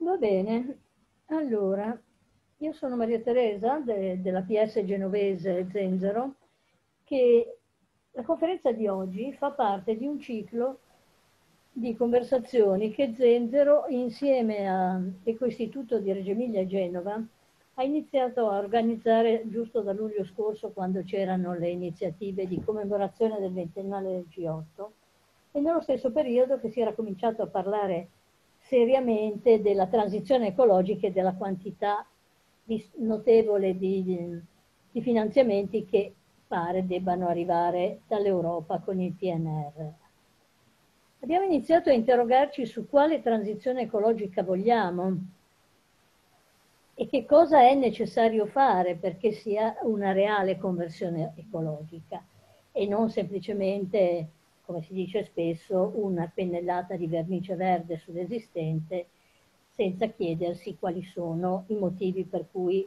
Va bene, allora, io sono Maria Teresa de, della PS genovese Zenzero, che la conferenza di oggi fa parte di un ciclo di conversazioni che Zenzero, insieme all'Ecoistituto di Reggio Emilia e Genova, ha iniziato a organizzare giusto da luglio scorso, quando c'erano le iniziative di commemorazione del ventennale del G8, e nello stesso periodo che si era cominciato a parlare seriamente della transizione ecologica e della quantità di, notevole di, di finanziamenti che pare debbano arrivare dall'Europa con il PNR. Abbiamo iniziato a interrogarci su quale transizione ecologica vogliamo e che cosa è necessario fare perché sia una reale conversione ecologica e non semplicemente come si dice spesso, una pennellata di vernice verde sull'esistente senza chiedersi quali sono i motivi per cui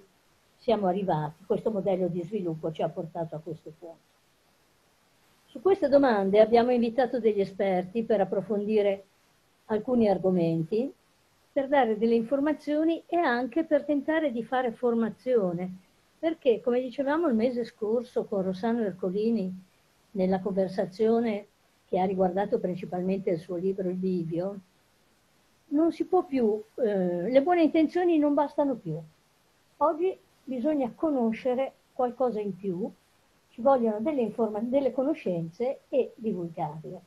siamo arrivati, questo modello di sviluppo ci ha portato a questo punto. Su queste domande abbiamo invitato degli esperti per approfondire alcuni argomenti, per dare delle informazioni e anche per tentare di fare formazione, perché come dicevamo il mese scorso con Rossano Ercolini nella conversazione che ha riguardato principalmente il suo libro Il Bivio, non si può più, eh, le buone intenzioni non bastano più. Oggi bisogna conoscere qualcosa in più, ci vogliono delle, informa- delle conoscenze e divulgarle.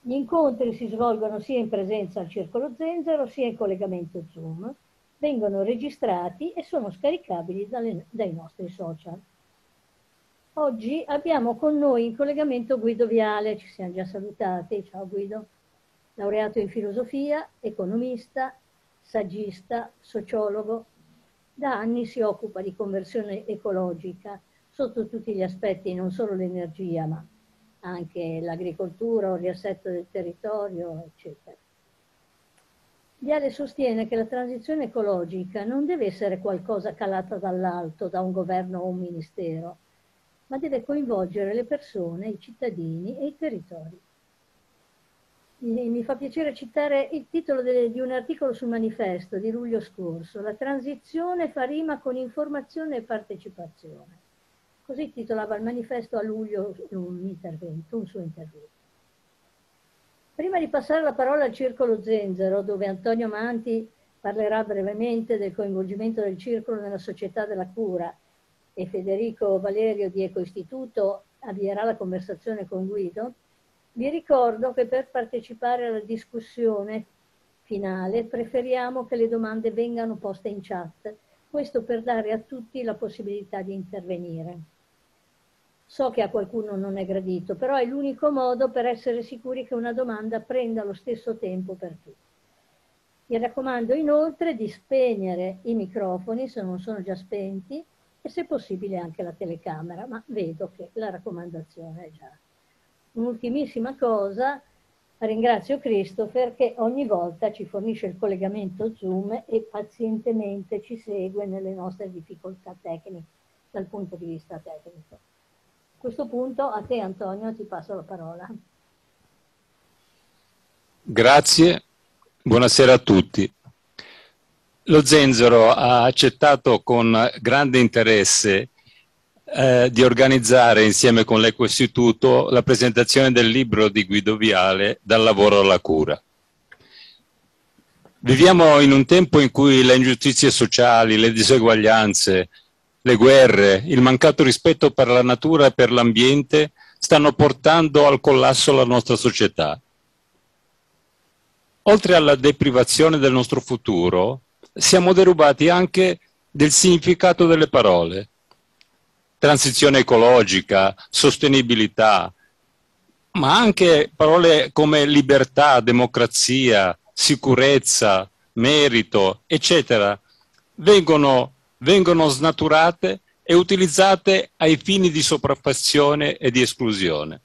Gli incontri si svolgono sia in presenza al Circolo Zenzero sia in collegamento Zoom, vengono registrati e sono scaricabili dalle, dai nostri social. Oggi abbiamo con noi in collegamento Guido Viale, ci siamo già salutati, ciao Guido, laureato in filosofia, economista, saggista, sociologo. Da anni si occupa di conversione ecologica sotto tutti gli aspetti, non solo l'energia, ma anche l'agricoltura, il riassetto del territorio, eccetera. Viale sostiene che la transizione ecologica non deve essere qualcosa calata dall'alto, da un governo o un ministero, ma deve coinvolgere le persone, i cittadini e i territori. Mi fa piacere citare il titolo di un articolo sul manifesto di luglio scorso, La transizione fa rima con informazione e partecipazione. Così titolava il manifesto a luglio un, intervento, un suo intervento. Prima di passare la parola al Circolo Zenzero, dove Antonio Manti parlerà brevemente del coinvolgimento del Circolo nella società della cura e Federico Valerio di Ecoistituto avvierà la conversazione con Guido, vi ricordo che per partecipare alla discussione finale preferiamo che le domande vengano poste in chat, questo per dare a tutti la possibilità di intervenire. So che a qualcuno non è gradito, però è l'unico modo per essere sicuri che una domanda prenda lo stesso tempo per tutti. Mi raccomando inoltre di spegnere i microfoni se non sono già spenti e se possibile anche la telecamera, ma vedo che la raccomandazione è già. Un'ultimissima cosa, ringrazio Christopher che ogni volta ci fornisce il collegamento Zoom e pazientemente ci segue nelle nostre difficoltà tecniche, dal punto di vista tecnico. A questo punto a te Antonio ti passo la parola. Grazie, buonasera a tutti. Lo Zenzero ha accettato con grande interesse eh, di organizzare insieme con l'Eco Istituto la presentazione del libro di Guido Viale Dal lavoro alla cura. Viviamo in un tempo in cui le ingiustizie sociali, le diseguaglianze, le guerre, il mancato rispetto per la natura e per l'ambiente stanno portando al collasso la nostra società. Oltre alla deprivazione del nostro futuro, siamo derubati anche del significato delle parole. Transizione ecologica, sostenibilità, ma anche parole come libertà, democrazia, sicurezza, merito, eccetera, vengono, vengono snaturate e utilizzate ai fini di sopraffazione e di esclusione.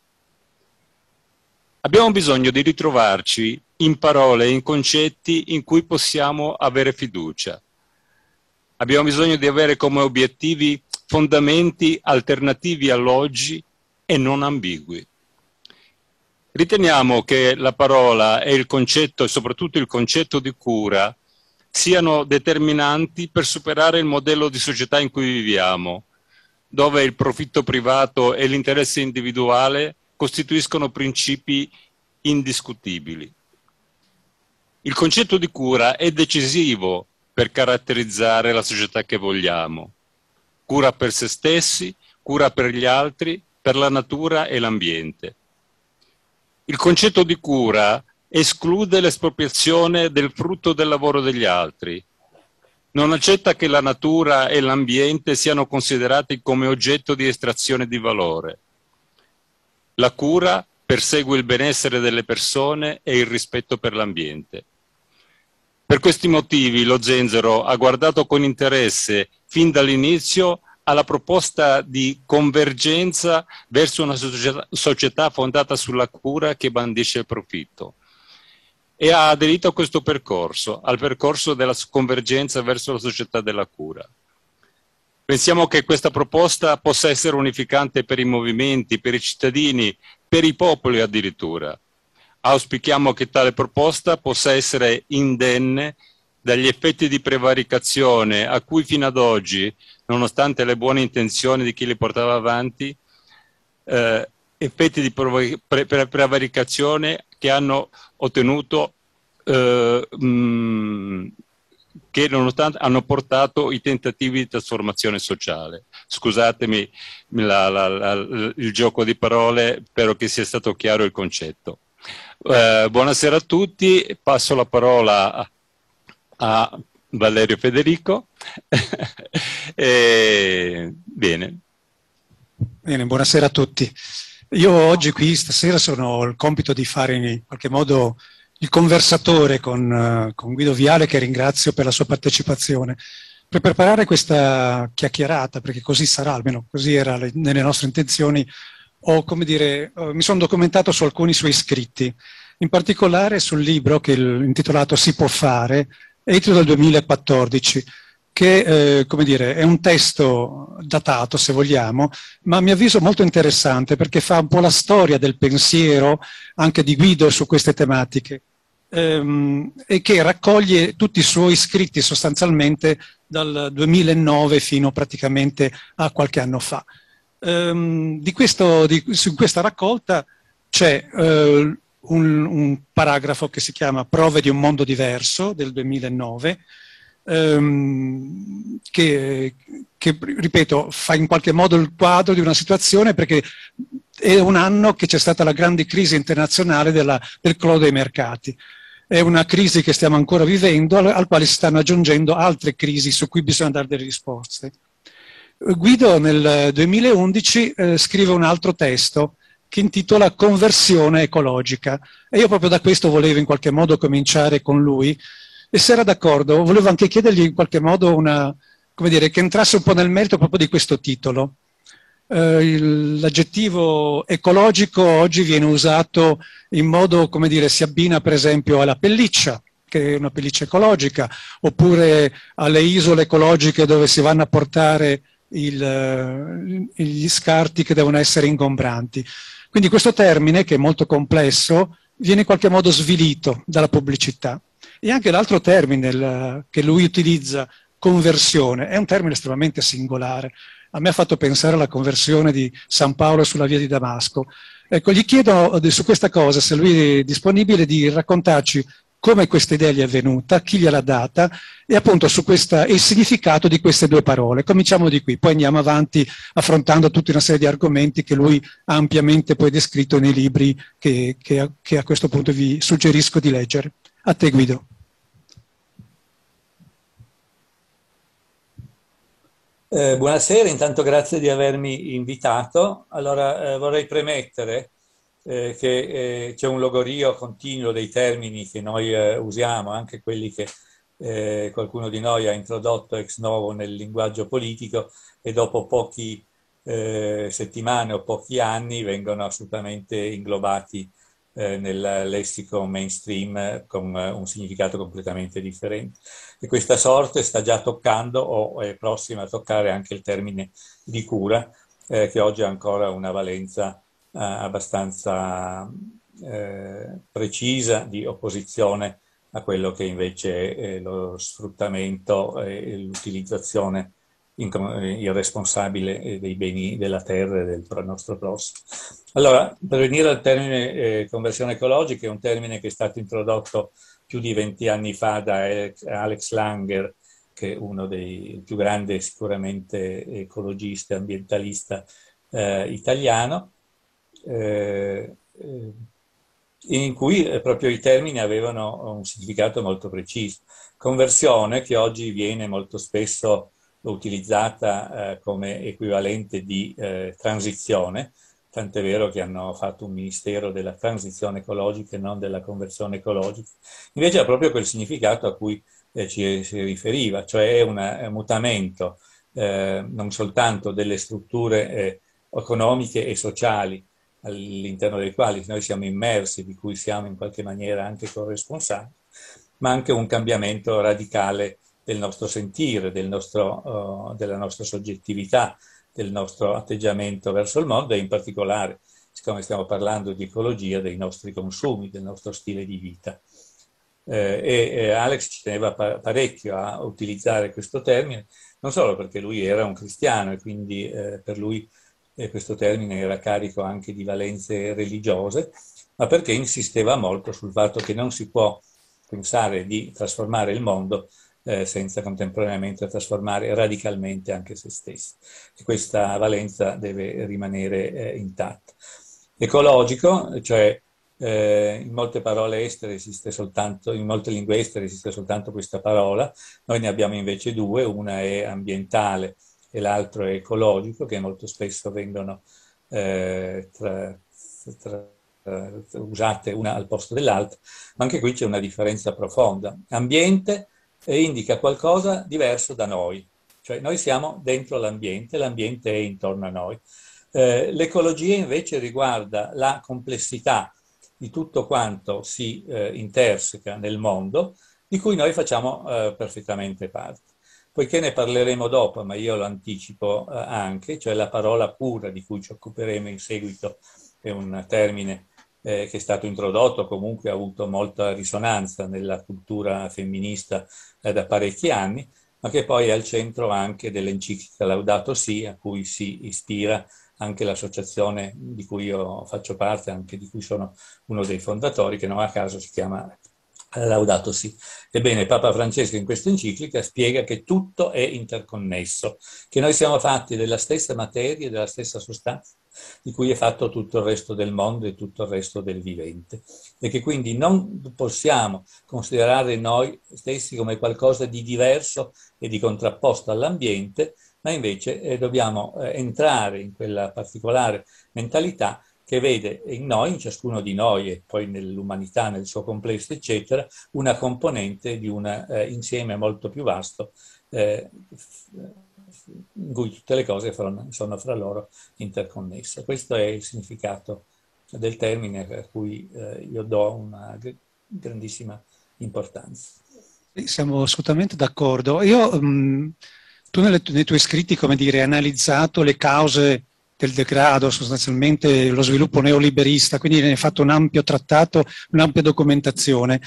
Abbiamo bisogno di ritrovarci in parole e in concetti in cui possiamo avere fiducia. Abbiamo bisogno di avere come obiettivi fondamenti alternativi all'oggi e non ambigui. Riteniamo che la parola e il concetto, e soprattutto il concetto di cura, siano determinanti per superare il modello di società in cui viviamo, dove il profitto privato e l'interesse individuale costituiscono principi indiscutibili. Il concetto di cura è decisivo per caratterizzare la società che vogliamo. Cura per se stessi, cura per gli altri, per la natura e l'ambiente. Il concetto di cura esclude l'espropriazione del frutto del lavoro degli altri. Non accetta che la natura e l'ambiente siano considerati come oggetto di estrazione di valore. La cura persegue il benessere delle persone e il rispetto per l'ambiente. Per questi motivi lo Zenzero ha guardato con interesse fin dall'inizio alla proposta di convergenza verso una società fondata sulla cura che bandisce il profitto e ha aderito a questo percorso, al percorso della convergenza verso la società della cura. Pensiamo che questa proposta possa essere unificante per i movimenti, per i cittadini, per i popoli addirittura. Auspichiamo che tale proposta possa essere indenne dagli effetti di prevaricazione a cui fino ad oggi, nonostante le buone intenzioni di chi li portava avanti, eh, effetti di prevaricazione che hanno ottenuto, eh, mh, mm, che nonostante hanno portato i tentativi di trasformazione sociale. Scusatemi la, la, la, il gioco di parole, spero che sia stato chiaro il concetto. Eh, buonasera a tutti, passo la parola a Valerio Federico. e, bene. Bene, buonasera a tutti. Io oggi qui stasera sono il compito di fare in qualche modo il conversatore con, eh, con Guido Viale che ringrazio per la sua partecipazione. Per preparare questa chiacchierata, perché così sarà, almeno così era le, nelle nostre intenzioni, ho, come dire, eh, mi sono documentato su alcuni suoi scritti, in particolare sul libro che intitolato Si può fare, edito dal 2014, che eh, come dire, è un testo datato, se vogliamo, ma a mio avviso molto interessante perché fa un po' la storia del pensiero anche di Guido su queste tematiche ehm, e che raccoglie tutti i suoi scritti sostanzialmente dal 2009 fino praticamente a qualche anno fa. Um, di questo, di, su questa raccolta c'è uh, un, un, paragrafo che si chiama Prove di un mondo diverso del 2009, um, ehm, che, che, ripeto, fa in qualche modo il quadro di una situazione perché è un anno che c'è stata la grande crisi internazionale della, del clodo dei mercati. È una crisi che stiamo ancora vivendo, al, al quale si stanno aggiungendo altre crisi su cui bisogna dare delle risposte. Guido nel 2011 eh, scrive un altro testo che intitola Conversione ecologica e io proprio da questo volevo in qualche modo cominciare con lui e se era d'accordo volevo anche chiedergli in qualche modo una, come dire, che entrasse un po' nel merito proprio di questo titolo. Eh, l'aggettivo ecologico oggi viene usato in modo, come dire, si abbina per esempio alla pelliccia, che è una pelliccia ecologica, oppure alle isole ecologiche dove si vanno a portare il, eh, gli scarti che devono essere ingombranti. Quindi questo termine, che è molto complesso, viene in qualche modo svilito dalla pubblicità. E anche l'altro termine che lui utilizza, conversione, è un termine estremamente singolare. A me ha fatto pensare alla conversione di San Paolo sulla via di Damasco. Ecco, gli chiedo eh, su questa cosa, se lui è disponibile, di raccontarci come questa idea gli è venuta, chi gliel'ha data e appunto su questa, il significato di queste due parole. Cominciamo di qui, poi andiamo avanti affrontando tutta una serie di argomenti che lui ha ampiamente poi descritto nei libri che, che, a, che a questo punto vi suggerisco di leggere. A te Guido. Eh, buonasera, intanto grazie di avermi invitato. Allora eh, vorrei premettere eh, che eh, c'è un logorio continuo dei termini che noi eh, usiamo, anche quelli che eh, qualcuno di noi ha introdotto ex novo nel linguaggio politico e dopo poche eh, settimane o pochi anni vengono assolutamente inglobati eh, nel lessico mainstream con un significato completamente differente. E questa sorte sta già toccando o è prossima a toccare anche il termine di cura, eh, che oggi ha ancora una valenza eh, abbastanza eh, precisa di opposizione a quello che invece è eh, lo sfruttamento e l'utilizzazione eh, irresponsabile dei beni della terra e del nostro prossimo. Allora, per venire al termine eh, conversione ecologica, è un termine che è stato introdotto più di 20 anni fa da Alex Langer, che è uno dei più grandi sicuramente ecologisti e ambientalista eh, italiano, eh, eh, in cui eh, proprio i termini avevano un significato molto preciso. Conversione, che oggi viene molto spesso utilizzata eh, come equivalente di eh, transizione, tant'è vero che hanno fatto un ministero della transizione ecologica e non della conversione ecologica, invece ha proprio quel significato a cui eh, ci si riferiva, cioè una, un mutamento eh, non soltanto delle strutture economiche e sociali, all'interno dei quali noi siamo immersi, di cui siamo in qualche maniera anche corresponsabili, ma anche un cambiamento radicale del nostro sentire, del nostro, uh, della nostra soggettività, del nostro atteggiamento verso il mondo e in particolare, siccome stiamo parlando di ecologia, dei nostri consumi, del nostro stile di vita. Eh, e, e Alex ci teneva pa- parecchio a utilizzare questo termine, non solo perché lui era un cristiano e quindi eh, per lui eh, questo termine era carico anche di valenze religiose, ma perché insisteva molto sul fatto che non si può pensare di trasformare il mondo eh, senza contemporaneamente trasformare radicalmente anche se stessi. E questa valenza deve rimanere eh, intatta. Ecologico, cioè eh, in molte parole estere esiste soltanto, in molte lingue estere esiste soltanto questa parola, noi ne abbiamo invece due, una è ambientale e l'altro è ecologico, che molto spesso vengono eh, tra, tra, eh, usate una al posto dell'altra, ma anche qui c'è una differenza profonda. Ambiente eh, indica qualcosa diverso da noi, cioè noi siamo dentro l'ambiente, l'ambiente è intorno a noi. Eh, l'ecologia invece riguarda la complessità di tutto quanto si eh, interseca nel mondo, di cui noi facciamo eh, perfettamente parte poiché ne parleremo dopo, ma io lo anticipo eh, anche, cioè la parola pura di cui ci occuperemo in seguito, è un termine eh, che è stato introdotto, comunque ha avuto molta risonanza nella cultura femminista eh, da parecchi anni, ma che poi è al centro anche dell'enciclica Laudato Si, a cui si ispira anche l'associazione di cui io faccio parte, anche di cui sono uno dei fondatori, che non a caso si chiama Laudato sì. Ebbene, Papa Francesco in questa enciclica spiega che tutto è interconnesso, che noi siamo fatti della stessa materia e della stessa sostanza di cui è fatto tutto il resto del mondo e tutto il resto del vivente e che quindi non possiamo considerare noi stessi come qualcosa di diverso e di contrapposto all'ambiente, ma invece eh, dobbiamo eh, entrare in quella particolare mentalità che vede in noi, in ciascuno di noi e poi nell'umanità nel suo complesso, eccetera, una componente di un eh, insieme molto più vasto eh, in cui tutte le cose sono fra loro interconnesse. Questo è il significato del termine a cui eh, io do una grandissima importanza. Siamo assolutamente d'accordo. Io, mh, mm, tu nelle, nei tuoi scritti, come dire, hai analizzato le cause del degrado, sostanzialmente lo sviluppo neoliberista, quindi ne è fatto un ampio trattato, un'ampia documentazione.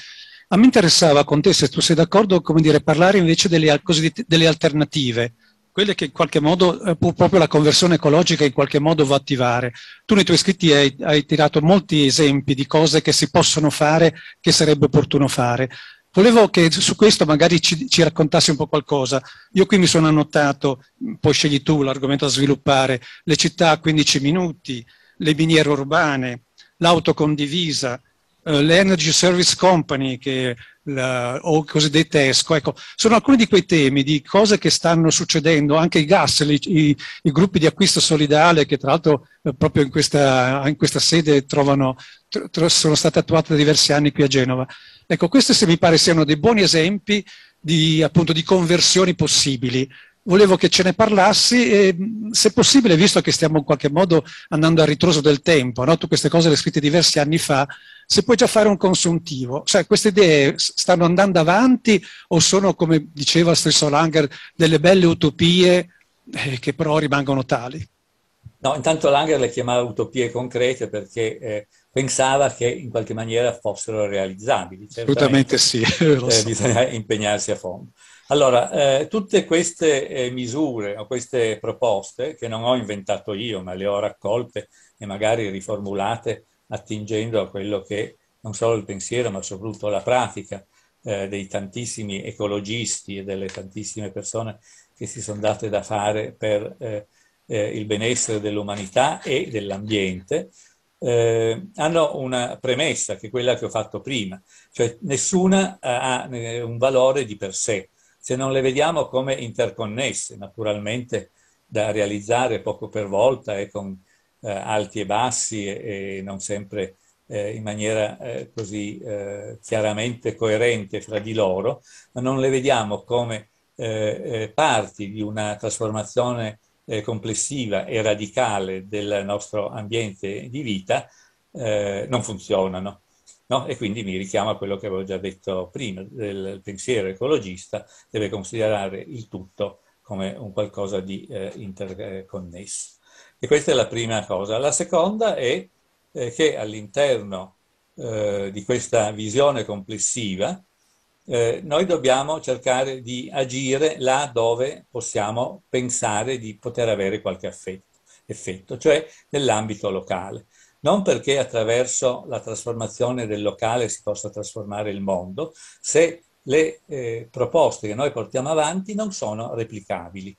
A me interessava con te, se tu sei d'accordo, come dire, parlare invece delle, delle alternative, quelle che in qualche modo, eh, proprio la conversione ecologica in qualche modo va a attivare. Tu nei tuoi scritti hai, hai tirato molti esempi di cose che si possono fare, che sarebbe opportuno fare. Volevo che su questo magari ci, ci raccontassi un po' qualcosa. Io qui mi sono annotato, poi scegli tu l'argomento da sviluppare, le città a 15 minuti, le miniere urbane, l'auto condivisa, eh, le energy service company che, la, o cosiddette ESCO. Ecco, sono alcuni di quei temi, di cose che stanno succedendo, anche i gas, li, i, i, gruppi di acquisto solidale che tra l'altro eh, proprio in questa, in questa sede trovano, tro, sono stati attuati da diversi anni qui a Genova. Ecco, questi se mi pare siano dei buoni esempi di, appunto, di conversioni possibili volevo che ce ne parlassi e se possibile, visto che stiamo in qualche modo andando a ritroso del tempo, no? tu queste cose le hai scritte diversi anni fa, se puoi già fare un consuntivo, cioè queste idee stanno andando avanti o sono, come diceva stesso Langer, delle belle utopie eh, che però rimangono tali? No, intanto Langer le chiamava utopie concrete perché eh, pensava che in qualche maniera fossero realizzabili. Certamente, cioè, Assolutamente sì. Eh, so. Bisogna impegnarsi a fondo. Allora, eh, tutte queste eh, misure o queste proposte, che non ho inventato io, ma le ho raccolte e magari riformulate attingendo a quello che non solo il pensiero, ma soprattutto la pratica eh, dei tantissimi ecologisti e delle tantissime persone che si sono date da fare per eh, eh, il benessere dell'umanità e dell'ambiente, eh, hanno una premessa che è quella che ho fatto prima, cioè nessuna eh, ha eh, un valore di per sé, se non le vediamo come interconnesse, naturalmente da realizzare poco per volta e con eh, alti e bassi e, e non sempre eh, in maniera eh, così chiaramente coerente fra di loro, ma non le vediamo come parti di una trasformazione eh, complessiva e radicale del nostro ambiente di vita eh, non funzionano. No? E quindi mi richiamo a quello che avevo già detto prima, il pensiero ecologista deve considerare il tutto come un qualcosa di eh, interconnesso. E questa è la prima cosa. La seconda è eh, che all'interno eh, di questa visione complessiva eh, noi dobbiamo cercare di agire là dove possiamo pensare di poter avere qualche affetto, effetto, cioè nell'ambito locale. Non perché attraverso la trasformazione del locale si possa trasformare il mondo, se le eh, proposte che noi portiamo avanti non sono replicabili.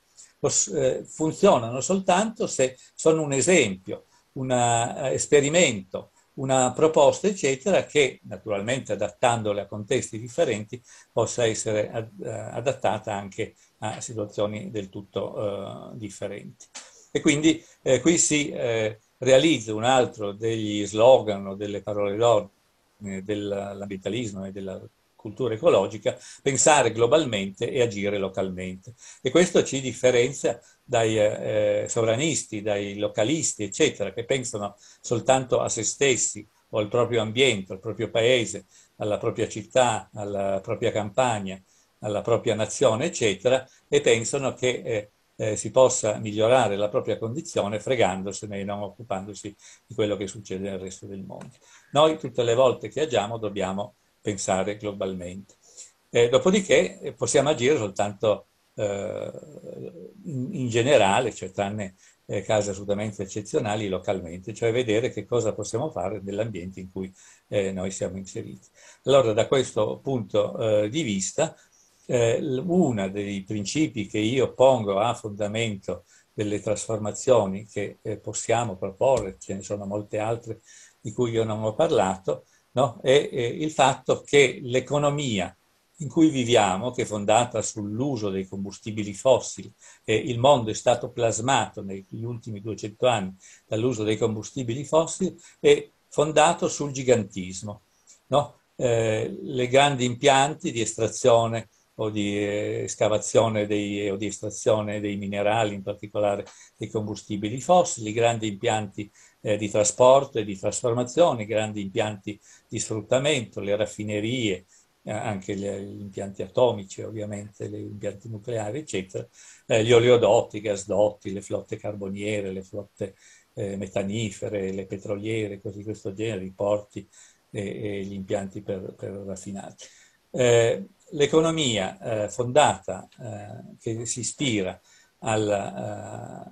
Eh, funzionano soltanto se sono un esempio, un eh, esperimento, una proposta, eccetera, che naturalmente adattandole a contesti differenti possa essere ad, eh, adattata anche a situazioni del tutto eh, differenti. E quindi eh, qui si eh, realizza un altro degli slogan o delle parole d'ordine eh, dell'ambientalismo e della cultura ecologica, pensare globalmente e agire localmente. E questo ci differenzia dai eh, eh, sovranisti, dai localisti, eccetera, che pensano soltanto a se stessi o al proprio ambiente, al proprio paese, alla propria città, alla propria campagna, alla propria nazione, eccetera, e pensano che eh, eh, si possa migliorare la propria condizione fregandosene e non occupandosi di quello che succede nel resto del mondo. Noi tutte le volte che agiamo dobbiamo pensare globalmente. Eh, dopodiché eh, possiamo agire soltanto eh, in, in generale, cioè tranne eh, casi assolutamente eccezionali localmente, cioè vedere che cosa possiamo fare nell'ambiente in cui eh, noi siamo inseriti. Allora, da questo punto eh, di vista, eh, uno dei principi che io pongo a fondamento delle trasformazioni che eh, possiamo proporre, ce ne sono molte altre di cui io non ho parlato, no? è, è il fatto che l'economia in cui viviamo, che è fondata sull'uso dei combustibili fossili, eh, il mondo è stato plasmato negli ultimi 200 anni dall'uso dei combustibili fossili, è fondato sul gigantismo. No? Eh, le grandi impianti di estrazione o di eh, scavazione dei, o di estrazione dei minerali, in particolare dei combustibili fossili, i grandi impianti eh, di trasporto e di trasformazione, i grandi impianti di sfruttamento, le raffinerie, eh, anche gli, impianti atomici ovviamente, gli impianti nucleari eccetera, eh, gli oleodotti, i gasdotti, le flotte carboniere, le flotte eh, metanifere, le petroliere, cose di questo genere, i porti e, gli impianti per, per raffinare. l'economia fondata, che si ispira alla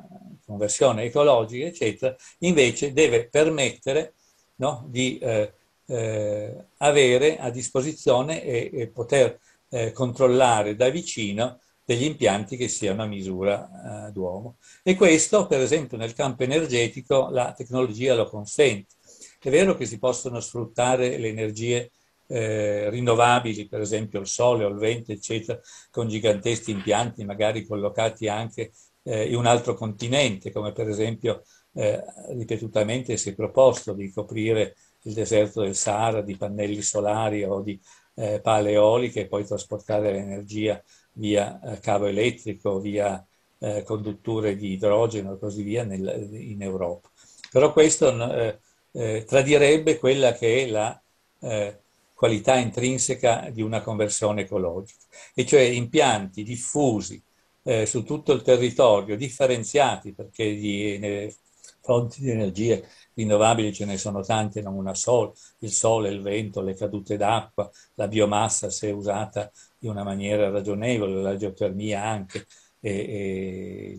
conversione ecologica, eccetera, invece deve permettere no, di eh, eh, avere a disposizione e, e poter eh, controllare da vicino degli impianti che siano a misura eh, d'uomo. E questo, per esempio, nel campo energetico la tecnologia lo consente. È vero che si possono sfruttare le energie eh, rinnovabili, per esempio il sole o il vento, eccetera, con giganteschi impianti, magari collocati anche eh, in un altro continente, come per esempio eh, ripetutamente si è proposto di coprire il deserto del Sahara di pannelli solari o di eh, pale eoliche e poi trasportare l'energia via eh, cavo elettrico, via eh, condutture di idrogeno e così via nel, in Europa. Però questo eh, eh, tradirebbe quella che è la eh, qualità intrinseca di una conversione ecologica, e cioè impianti diffusi eh, su tutto il territorio, differenziati perché di fonti di energie rinnovabili ce ne sono tante, non una sola, il sole, il vento, le cadute d'acqua, la biomassa se usata in una maniera ragionevole, la geotermia anche, e, e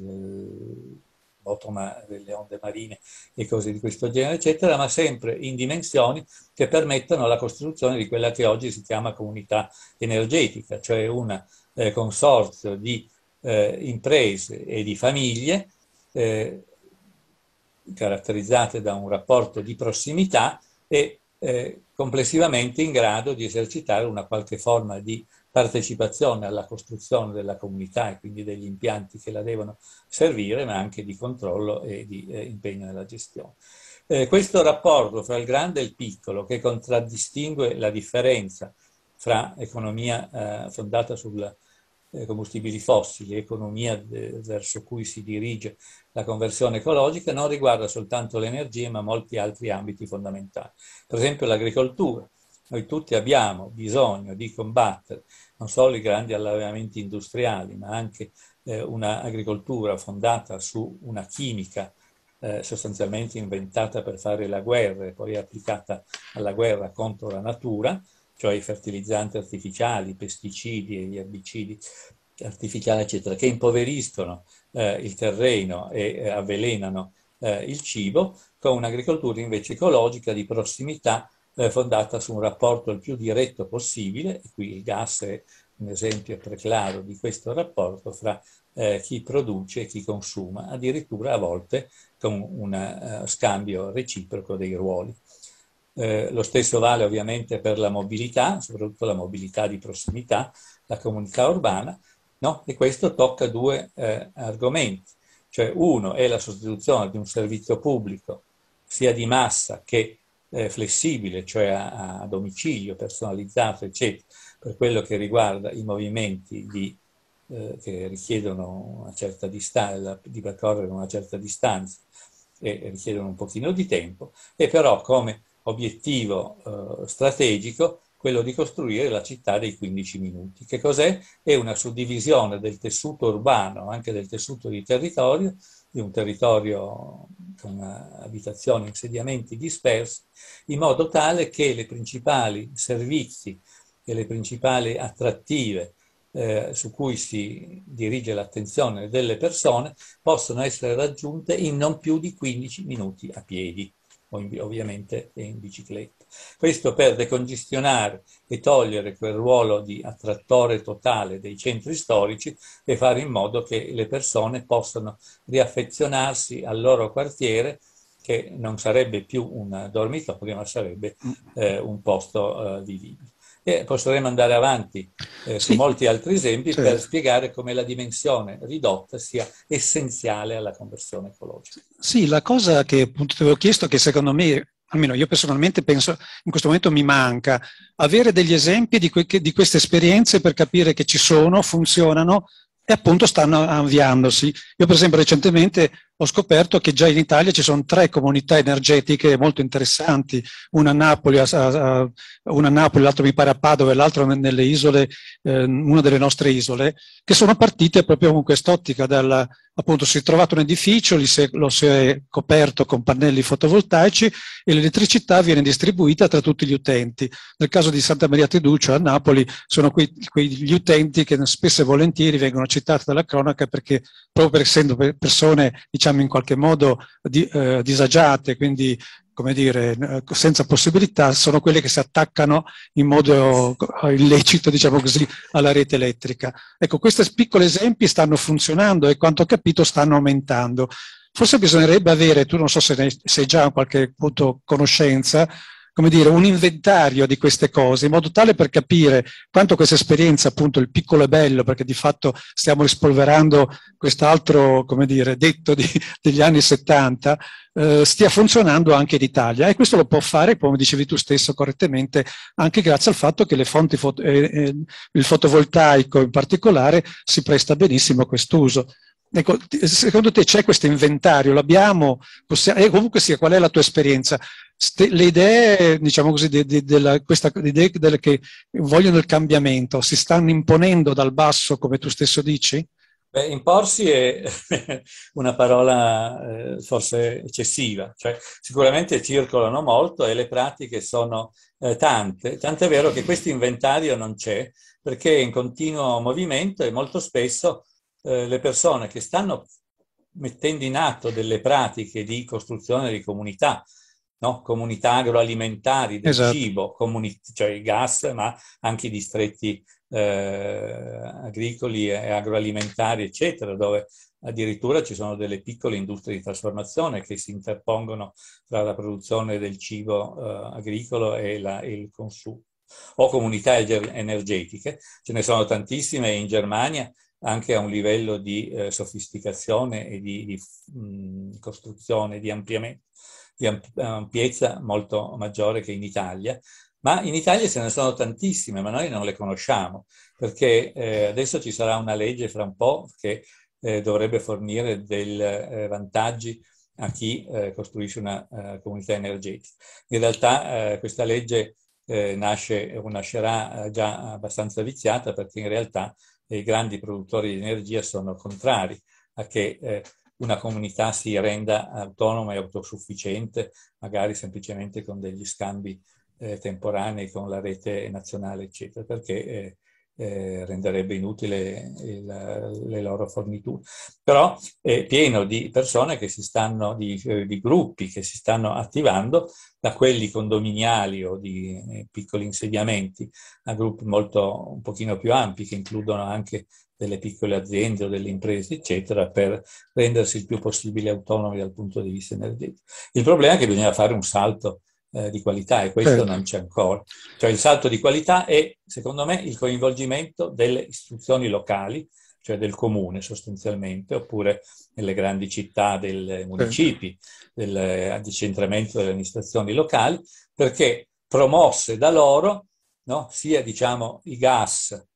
botoma delle onde marine e cose di questo genere, eccetera, ma sempre in dimensioni che permettano la costruzione di quella che oggi si chiama comunità energetica, cioè un eh, consorzio di eh, imprese e di famiglie eh, caratterizzate da un rapporto di prossimità e eh, complessivamente in grado di esercitare una qualche forma di partecipazione alla costruzione della comunità e quindi degli impianti che la devono servire, ma anche di controllo e di eh, impegno nella gestione. Eh, questo rapporto fra il grande e il piccolo che contraddistingue la differenza fra economia eh, fondata sulla eh, combustibili fossili, economia eh, verso cui si dirige la conversione ecologica, non riguarda soltanto l'energia ma molti altri ambiti fondamentali. Per esempio l'agricoltura. Noi tutti abbiamo bisogno di combattere non solo i grandi allevamenti industriali, ma anche eh, un'agricoltura fondata su una chimica eh, sostanzialmente inventata per fare la guerra e poi applicata alla guerra contro la natura, cioè i fertilizzanti artificiali, i pesticidi e gli erbicidi artificiali, eccetera, che impoveriscono eh, il terreno e eh, avvelenano eh, il cibo, con un'agricoltura invece ecologica di prossimità eh, fondata su un rapporto il più diretto possibile, e qui il gas è un esempio preclaro di questo rapporto fra eh, chi produce e chi consuma, addirittura a volte con un eh, scambio reciproco dei ruoli. Eh, lo stesso vale ovviamente per la mobilità, soprattutto la mobilità di prossimità, la comunità urbana, no? e questo tocca due eh, argomenti. Cioè uno è la sostituzione di un servizio pubblico sia di massa che eh, flessibile, cioè a, a, domicilio, personalizzato, eccetera, per quello che riguarda i movimenti di, eh, che richiedono una certa distanza, di percorrere una certa distanza e richiedono un pochino di tempo, e però come obiettivo eh, strategico quello di costruire la città dei 15 minuti. Che cos'è? È una suddivisione del tessuto urbano, anche del tessuto di territorio, di un territorio con abitazioni, insediamenti dispersi, in modo tale che le principali servizi e le principali attrattive eh, su cui si dirige l'attenzione delle persone possono essere raggiunte in non più di 15 minuti a piedi o in, ovviamente in bicicletta. Questo per decongestionare e togliere quel ruolo di attrattore totale dei centri storici e fare in modo che le persone possano riaffezionarsi al loro quartiere che non sarebbe più un dormitorio ma sarebbe mm. eh, un posto eh, di vita. E potremmo andare avanti eh, su molti altri esempi certo. per spiegare come la dimensione ridotta sia essenziale alla conversione ecologica. Sì, la cosa che appunto ti avevo chiesto, che secondo me, almeno io personalmente penso, in questo momento mi manca, avere degli esempi di, que- di queste esperienze per capire che ci sono, funzionano e appunto stanno avviandosi. Io per esempio recentemente ho scoperto che già in Italia ci sono tre comunità energetiche molto interessanti, una a Napoli, a, a, una a Napoli l'altra mi pare a Padova e l'altra nelle isole, eh, una delle nostre isole, che sono partite proprio con quest'ottica dalla, appunto si è trovato un edificio, lo si è coperto con pannelli fotovoltaici e l'elettricità viene distribuita tra tutti gli utenti. Nel caso di Santa Maria Teduccio a Napoli sono quei, quegli utenti che spesso e volentieri vengono citati dalla cronaca perché proprio essendo persone diciamo, diciamo in qualche modo di, eh, disagiate, quindi come dire, eh, senza possibilità, sono quelle che si attaccano in modo eh, illecito, diciamo così, alla rete elettrica. Ecco, questi piccoli esempi stanno funzionando e quanto ho capito stanno aumentando. Forse bisognerebbe avere, tu non so se ne sei già a qualche punto conoscenza, come dire, un inventario di queste cose, in modo tale per capire quanto questa esperienza, appunto, il piccolo e bello, perché di fatto stiamo rispolverando quest'altro, come dire, detto di, degli anni 70, eh, stia funzionando anche in Italia. E questo lo può fare, come dicevi tu stesso correttamente, anche grazie al fatto che le fonti foto, eh, eh, il fotovoltaico in particolare si presta benissimo a quest'uso. Ecco, secondo te c'è questo inventario? L'abbiamo? e eh, comunque sia, qual è la tua esperienza? Ste, le idee, diciamo così, di, di, della, questa, idee del, che vogliono il cambiamento si stanno imponendo dal basso, come tu stesso dici? Beh, imporsi è una parola eh, forse eccessiva, cioè, sicuramente circolano molto e le pratiche sono eh, tante, è vero che questo inventario non c'è perché è in continuo movimento e molto spesso eh, le persone che stanno mettendo in atto delle pratiche di costruzione di comunità, no? comunità agroalimentari, del esatto. cibo, comuni- cioè il gas, ma anche i distretti eh, agricoli e agroalimentari, eccetera, dove addirittura ci sono delle piccole industrie di trasformazione che si interpongono tra la produzione del cibo eh, agricolo e, la, e il consumo o comunità energetiche, ce ne sono tantissime in Germania anche a un livello di eh, sofisticazione e di, di mh, costruzione, di, di amp- ampiezza molto maggiore che in Italia. Ma in Italia ce ne sono tantissime, ma noi non le conosciamo, perché eh, adesso ci sarà una legge fra un po' che eh, dovrebbe fornire dei eh, vantaggi a chi eh, costruisce una eh, comunità energetica. In realtà questa legge nasce o nascerà già abbastanza viziata perché in realtà i grandi produttori di energia sono contrari a che eh, una comunità si renda autonoma e autosufficiente, magari semplicemente con degli scambi eh, temporanei con la rete nazionale, eccetera, perché eh, eh, renderebbe inutile il, le loro forniture, però è pieno di persone che si stanno, di, eh, di, gruppi che si stanno attivando, da quelli condominiali o di eh, piccoli insediamenti a gruppi molto un pochino più ampi che includono anche delle piccole aziende o delle imprese, eccetera, per rendersi il più possibile autonomi dal punto di vista energetico. Il problema è che bisogna fare un salto eh, di qualità e questo eh. non c'è ancora. Cioè il salto di qualità è, secondo me, il coinvolgimento delle istituzioni locali, cioè del comune sostanzialmente, oppure nelle grandi città, dei municipi, certo. del decentramento delle amministrazioni locali, perché promosse da loro no, sia diciamo, i gas,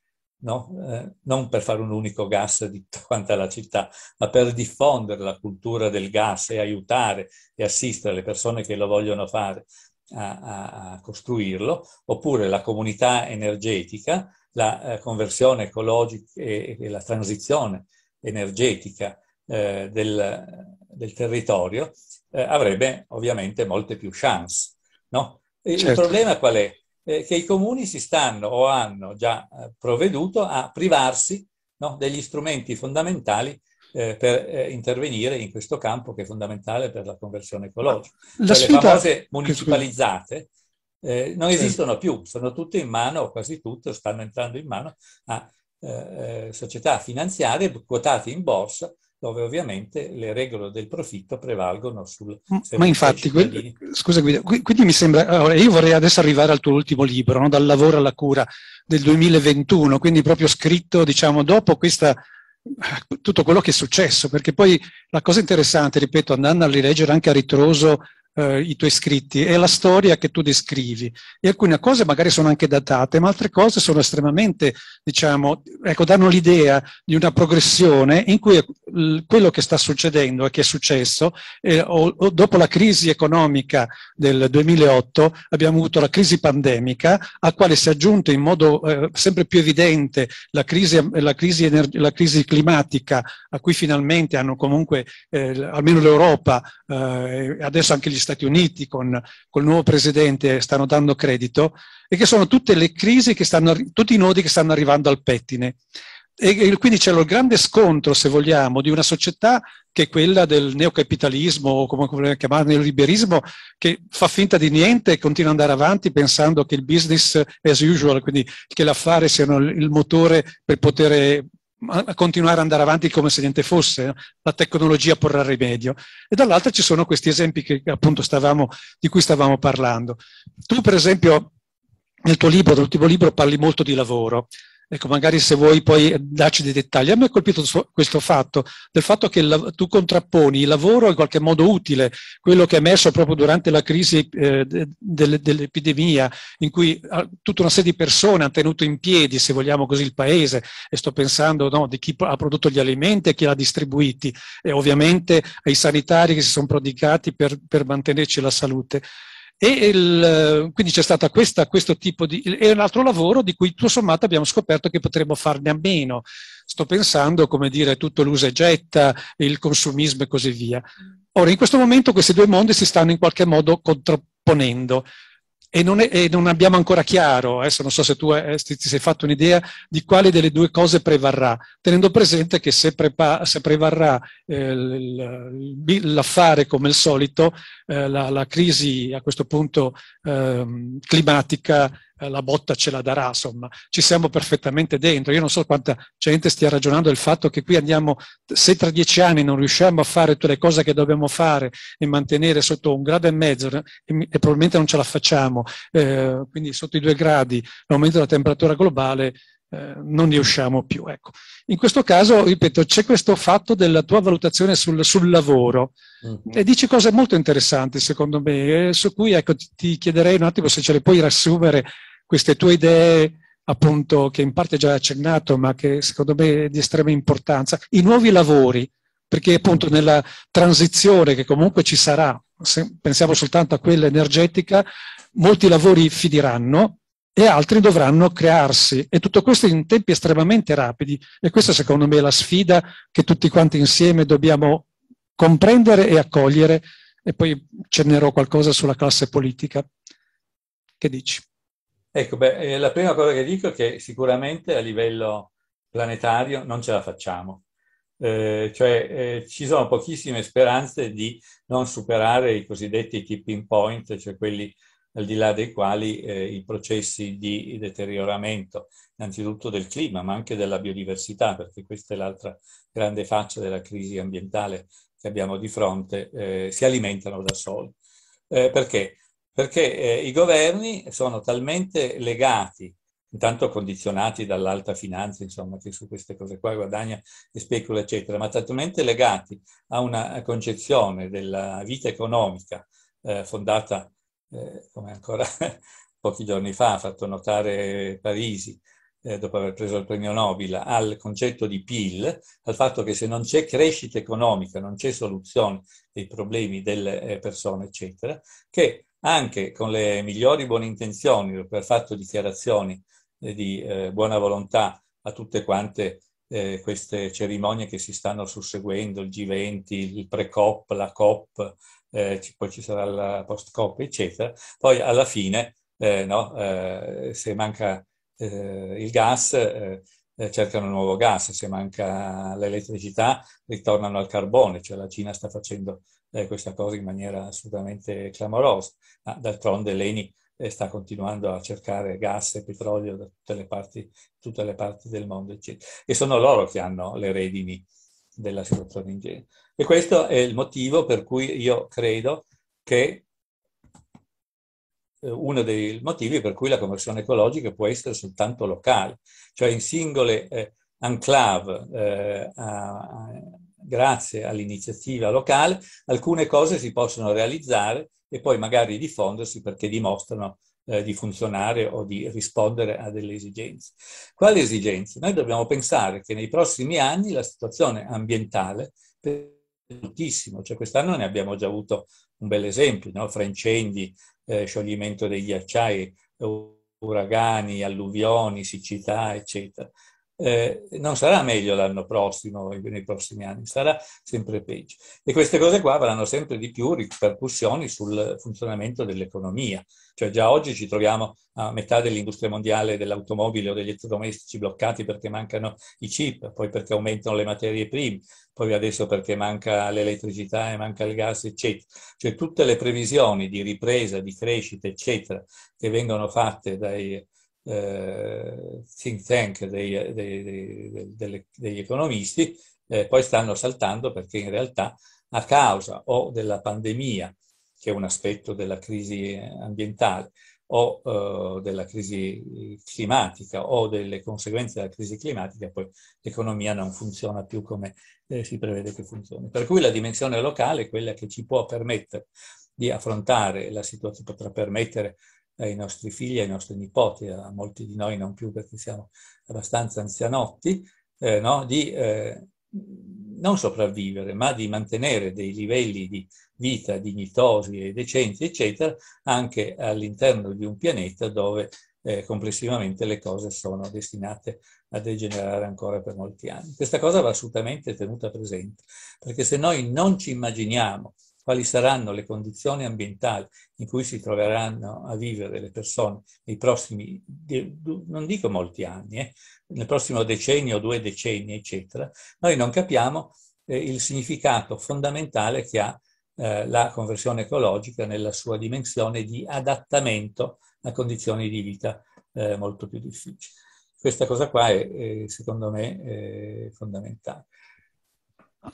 no, eh, non per fare un unico gas di tutta la città, ma per diffondere la cultura del gas e aiutare e assistere le persone che lo vogliono fare a, a costruirlo, oppure la comunità energetica, la eh, conversione ecologica e, e la transizione energetica eh, del, del, territorio, eh, avrebbe ovviamente molte più chance. No? Certo. Il problema qual è? Eh, che i comuni si stanno o hanno già eh, provveduto a privarsi no, degli strumenti fondamentali eh, per eh, intervenire in questo campo che è fondamentale per la conversione ecologica. Cioè, la cioè, Le famose municipalizzate eh, non sì. esistono più, sono tutte in mano, o quasi tutte, stanno entrando in mano a eh, società finanziarie quotate in borsa dove ovviamente le regole del profitto prevalgono sul... Ma infatti, quel, scusa Guido, quindi mi sembra, io vorrei adesso arrivare al tuo ultimo libro, no? Dal lavoro alla cura del 2021, quindi proprio scritto, diciamo, dopo questa tutto quello che è successo, perché poi la cosa interessante, ripeto, andando a rileggere anche a ritroso eh, i tuoi scritti, è la storia che tu descrivi. E alcune cose magari sono anche datate, ma altre cose sono estremamente, diciamo, ecco, danno l'idea di una progressione in cui quello che sta succedendo e che è successo, eh, o, o dopo la crisi economica del 2008 abbiamo avuto la crisi pandemica, a quale si è aggiunto in modo eh, sempre più evidente la crisi, la crisi, la crisi climatica, a cui finalmente hanno comunque, eh, almeno l'Europa, eh, adesso anche gli Stati Uniti con, col nuovo presidente stanno dando credito, e che sono tutte le crisi che stanno, tutti i nodi che stanno arrivando al pettine. E, e quindi c'è il grande scontro, se vogliamo, di una società che è quella del neocapitalismo, o come vogliamo chiamarlo, neoliberismo, che fa finta di niente e continua ad andare avanti pensando che il business as usual, quindi che l'affare siano il motore per poter a continuare ad andare avanti come se niente fosse, eh? la tecnologia porrà rimedio. E dall'altra ci sono questi esempi che, appunto, stavamo, di cui stavamo parlando. Tu, per esempio, nel tuo libro, nell'ultimo libro, parli molto di lavoro. Ecco, magari se vuoi poi darci dei dettagli. A me è colpito questo fatto, del fatto che tu contrapponi il lavoro in qualche modo utile, quello che è emerso proprio durante la crisi eh, dell'epidemia, in cui ah, tutta una serie di persone hanno tenuto in piedi, se vogliamo così, il paese, e sto pensando no, di chi ha prodotto gli alimenti e chi l'ha distribuiti, e ovviamente ai sanitari che si sono prodigati per, per mantenerci la salute. E il, eh, quindi c'è stato questo tipo di... e un altro lavoro di cui tutto sommato abbiamo scoperto che potremmo farne a meno. Sto pensando, come dire, tutto l'usa e getta, il consumismo e così via. Ora, in questo momento questi due mondi si stanno in qualche modo contrapponendo e non, è, e non, abbiamo ancora chiaro, adesso non so se tu eh, ti, ti, sei fatto un'idea di quale delle due cose prevarrà, tenendo presente che se, prepa, se prevarrà eh, l'affare come al solito, eh, la, la, crisi a questo punto ehm, climatica eh, la botta ce la darà, insomma, ci siamo perfettamente dentro. Io non so quanta gente stia ragionando del fatto che qui andiamo, se tra dieci anni non riusciamo a fare tutte le cose che dobbiamo fare e mantenere sotto un grado e mezzo, eh, e, e probabilmente non ce la facciamo, eh, quindi sotto i due gradi l'aumento della temperatura globale, eh, non ne usciamo più. Ecco. In questo caso, ripeto, c'è questo fatto della tua valutazione sul, sul lavoro mm-hmm. e dici cose molto interessanti, secondo me, eh, su cui ecco, ti chiederei un attimo se ce le puoi riassumere queste tue idee appunto che in parte già hai accennato, ma che secondo me è di estrema importanza, i nuovi lavori, perché appunto nella transizione che comunque ci sarà, se pensiamo soltanto a quella energetica, molti lavori finiranno, e altri dovranno crearsi e tutto questo in tempi estremamente rapidi e questa secondo me è la sfida che tutti quanti insieme dobbiamo comprendere e accogliere e poi cennerò qualcosa sulla classe politica. Che dici? Ecco, beh, eh, la prima cosa che dico è che sicuramente a livello planetario non ce la facciamo. Eh, cioè eh, ci sono pochissime speranze di non superare i cosiddetti tipping point, cioè quelli al di là dei quali eh, i processi di deterioramento innanzitutto del clima, ma anche della biodiversità, perché questa è l'altra grande faccia della crisi ambientale che abbiamo di fronte, eh, si alimentano da soli. Eh, perché? Perché eh, i governi sono talmente legati intanto condizionati dall'alta finanza, insomma, che su queste cose qua guadagna e specula, eccetera, ma talmente legati a una concezione della vita economica eh, fondata eh, come ancora pochi giorni fa ha fatto notare Parisi, eh, dopo aver preso il premio Nobel, al concetto di PIL, al fatto che se non c'è crescita economica, non c'è soluzione dei problemi delle eh, persone, eccetera, che anche con le migliori buone intenzioni, dopo aver fatto dichiarazioni eh, di eh, buona volontà a tutte quante eh, queste cerimonie che si stanno susseguendo, il G20, il pre-COP, la COP, eh, ci, poi ci sarà la post-coppa, eccetera. Poi alla fine, eh, no, eh, se manca eh, il gas, eh, eh, cercano nuovo gas, se manca l'elettricità, ritornano al carbone, cioè la Cina sta facendo questa cosa in maniera assolutamente clamorosa. Ma d'altronde Leni sta continuando a cercare gas e petrolio da tutte le parti, tutte le parti del mondo, eccetera. E sono loro che hanno le redini della situazione in genere. E questo è il motivo per cui io credo che eh, uno dei motivi per cui la conversione ecologica può essere soltanto locale, cioè in singole eh, enclave, eh, a, a, grazie all'iniziativa locale, alcune cose si possono realizzare e poi magari diffondersi perché dimostrano eh, di funzionare o di rispondere a delle esigenze. Quali esigenze? Noi dobbiamo pensare che nei prossimi anni la situazione ambientale moltissimo, cioè quest'anno ne abbiamo già avuto un bel esempio, no? fra incendi, eh, scioglimento dei ghiacciai, uragani, alluvioni, siccità, eccetera eh, non sarà meglio l'anno prossimo, nei prossimi anni, sarà sempre peggio. E queste cose qua avranno sempre di più ripercussioni sul funzionamento dell'economia. Cioè già oggi ci troviamo a metà dell'industria mondiale dell'automobile o degli elettrodomestici bloccati perché mancano i chip, poi perché aumentano le materie prime, poi adesso perché manca l'elettricità e manca il gas, eccetera. Cioè tutte le previsioni di ripresa, di crescita, eccetera, che vengono fatte dai eh, think tank dei, dei, dei, degli economisti, eh, poi stanno saltando perché in realtà a causa o della pandemia, che è un aspetto della crisi ambientale, o eh, della crisi climatica o delle conseguenze della crisi climatica, poi l'economia non funziona più come eh, si prevede che funzioni. Per cui la dimensione locale è quella che ci può permettere di affrontare la situazione, potrà permettere ai nostri figli, ai nostri nipoti, a molti di noi non più perché siamo abbastanza anzianotti, eh, no? di eh, non sopravvivere, ma di mantenere dei livelli di vita dignitosi e decenti, eccetera, anche all'interno di un pianeta dove eh, complessivamente le cose sono destinate a degenerare ancora per molti anni. Questa cosa va assolutamente tenuta presente, perché se noi non ci immaginiamo quali saranno le condizioni ambientali in cui si troveranno a vivere le persone nei prossimi, non dico molti anni, eh, nel prossimo decennio, due decenni, eccetera, noi non capiamo eh, il significato fondamentale che ha eh, la conversione ecologica nella sua dimensione di adattamento a condizioni di vita eh, molto più difficili. Questa cosa qua è, è secondo me, eh, fondamentale.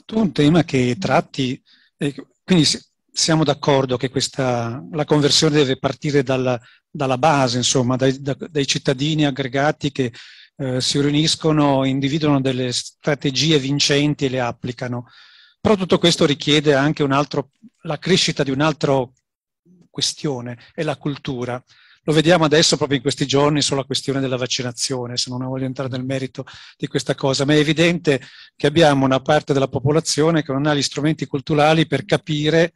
Tu un tema che tratti, eh, quindi siamo d'accordo che questa, la conversione deve partire dalla, dalla base, insomma, dai, da, dai, cittadini aggregati che eh, si riuniscono, individuano delle strategie vincenti e le applicano. Però tutto questo richiede anche altro, la crescita di un'altra questione, è la cultura. Lo vediamo adesso proprio in questi giorni sulla questione della vaccinazione, se non voglio entrare nel merito di questa cosa, ma è evidente che abbiamo una parte della popolazione che non ha gli strumenti culturali per capire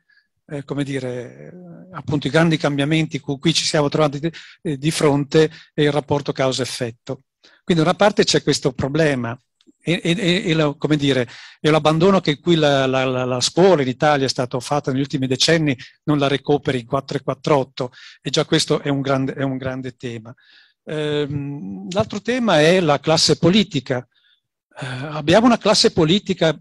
eh, come dire, eh, appunto i grandi cambiamenti con cui ci siamo trovati di, eh, di fronte e il rapporto causa-effetto. Quindi da una parte c'è questo problema e, e, e come dire, e l'abbandono che qui la, la, la, scuola in Italia è stata fatta negli ultimi decenni non la recuperi in 448 e già questo è un grande, è un grande tema. Ehm, l'altro tema è la classe politica. Eh, abbiamo una classe politica,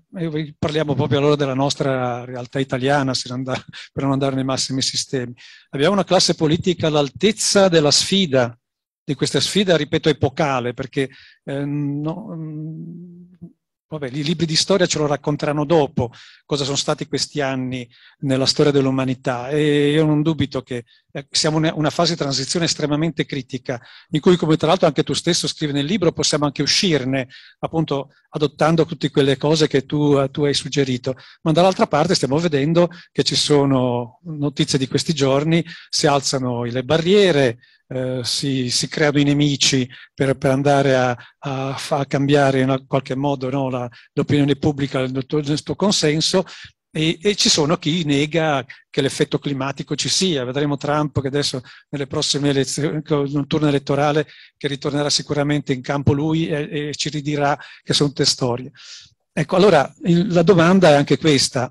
parliamo proprio allora della nostra realtà italiana se non andare, per non andare nei massimi sistemi, abbiamo una classe politica all'altezza della sfida di questa sfida, ripeto, epocale, perché eh, no, mm, vabbè, i libri di storia ce lo racconteranno dopo, cosa sono stati questi anni nella storia dell'umanità. E io non dubito che eh, siamo in una fase di transizione estremamente critica, in cui, come tra l'altro anche tu stesso scrivi nel libro, possiamo anche uscirne, appunto adottando tutte quelle cose che tu, eh, tu hai suggerito. Ma dall'altra parte stiamo vedendo che ci sono notizie di questi giorni, si alzano le barriere, eh, si, si, creano i nemici per, per andare a, a, a, cambiare in qualche modo no, la, l'opinione pubblica, il tuo, il tuo consenso, e, e, ci sono chi nega che l'effetto climatico ci sia. Vedremo Trump che adesso nelle prossime elezioni, nel turno elettorale, che ritornerà sicuramente in campo lui e, e ci ridirà che sono tutte storie. Ecco, allora il, la domanda è anche questa.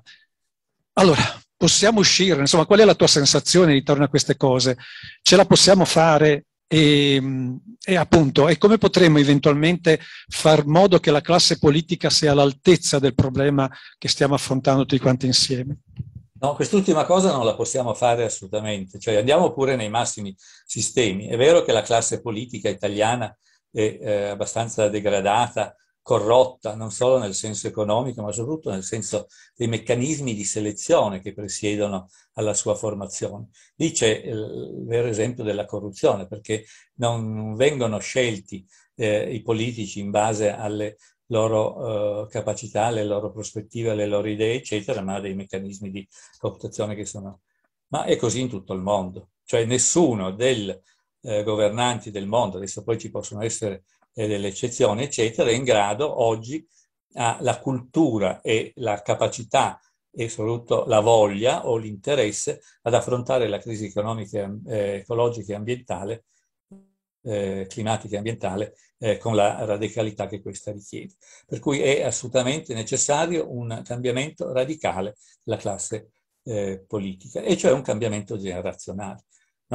Allora, possiamo uscire? Insomma, qual è la tua sensazione intorno a queste cose? Ce la possiamo fare? E, ehm, e, appunto, e come potremmo eventualmente far modo che la classe politica sia all'altezza del problema che stiamo affrontando tutti quanti insieme? No, quest'ultima cosa non la possiamo fare assolutamente, cioè andiamo pure nei massimi sistemi. È vero che la classe politica italiana è eh, abbastanza degradata corrotta non solo nel senso economico, ma soprattutto nel senso dei meccanismi di selezione che presiedono alla sua formazione. Lì c'è eh, il vero esempio della corruzione, perché non vengono scelti eh, i politici in base alle loro eh, capacità, alle loro prospettive, alle loro idee, eccetera, ma dei meccanismi di cooptazione che sono... Ma è così in tutto il mondo. Cioè nessuno dei eh, governanti del mondo, adesso poi ci possono essere eh, dell'eccezione, eccetera, è in grado oggi ha la cultura e la capacità e soprattutto la voglia o l'interesse ad affrontare la crisi economica, eh, ecologica e ambientale, eh, climatica e ambientale, eh, con la radicalità che questa richiede. Per cui è assolutamente necessario un cambiamento radicale della classe eh, politica, e cioè un cambiamento generazionale.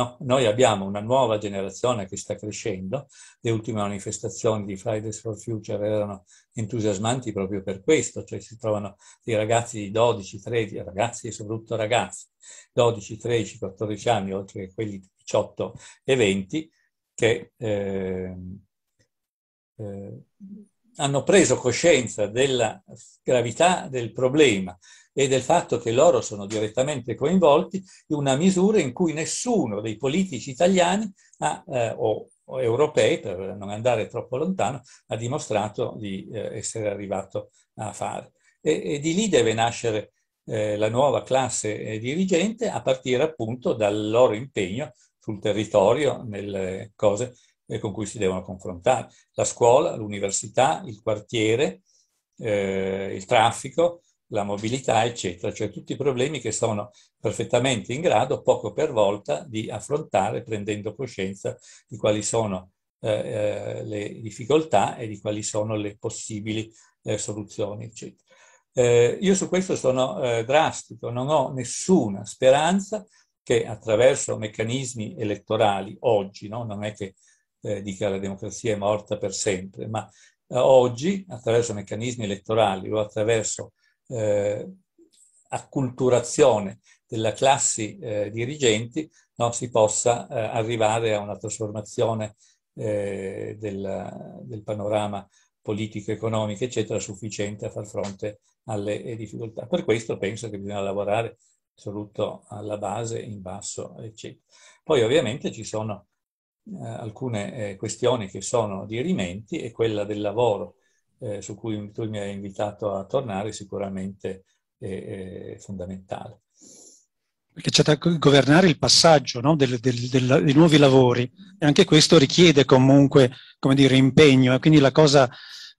No? Noi abbiamo una nuova generazione che sta crescendo, le ultime manifestazioni di Fridays for Future erano entusiasmanti proprio per questo, cioè si trovano dei ragazzi di 12, 13, ragazzi e soprattutto ragazzi, 12, 13, 14 anni, oltre che quelli di 18 e 20, che eh, eh, hanno preso coscienza della gravità del problema, e del fatto che loro sono direttamente coinvolti in una misura in cui nessuno dei politici italiani ha, eh, o, o, europei, per non andare troppo lontano, ha dimostrato di eh, essere arrivato a fare. E, e di lì deve nascere eh, la nuova classe eh, dirigente a partire appunto dal loro impegno sul territorio, nelle cose eh, con cui si devono confrontare. La scuola, l'università, il quartiere, eh, il traffico, la mobilità, eccetera, cioè tutti i problemi che sono perfettamente in grado, poco per volta, di affrontare prendendo coscienza di quali sono eh, eh le difficoltà e di quali sono le possibili eh, soluzioni, eccetera. Eh, io su questo sono eh, drastico, non ho nessuna speranza che attraverso meccanismi elettorali oggi, no? non è che eh, dica la democrazia è morta per sempre, ma oggi attraverso meccanismi elettorali o attraverso eh, acculturazione della classe eh, dirigenti no, si possa eh, arrivare a una trasformazione eh, del, del, panorama politico, economico, eccetera, sufficiente a far fronte alle eh, difficoltà. Per questo penso che bisogna lavorare assoluto alla base, in basso, eccetera. Poi ovviamente ci sono eh, alcune eh, questioni che sono dirimenti e quella del lavoro eh, su cui tu mi hai invitato a tornare, sicuramente è, è fondamentale. Perché c'è da governare il passaggio no? del, del, del, dei nuovi lavori e anche questo richiede comunque, come dire, impegno e quindi la cosa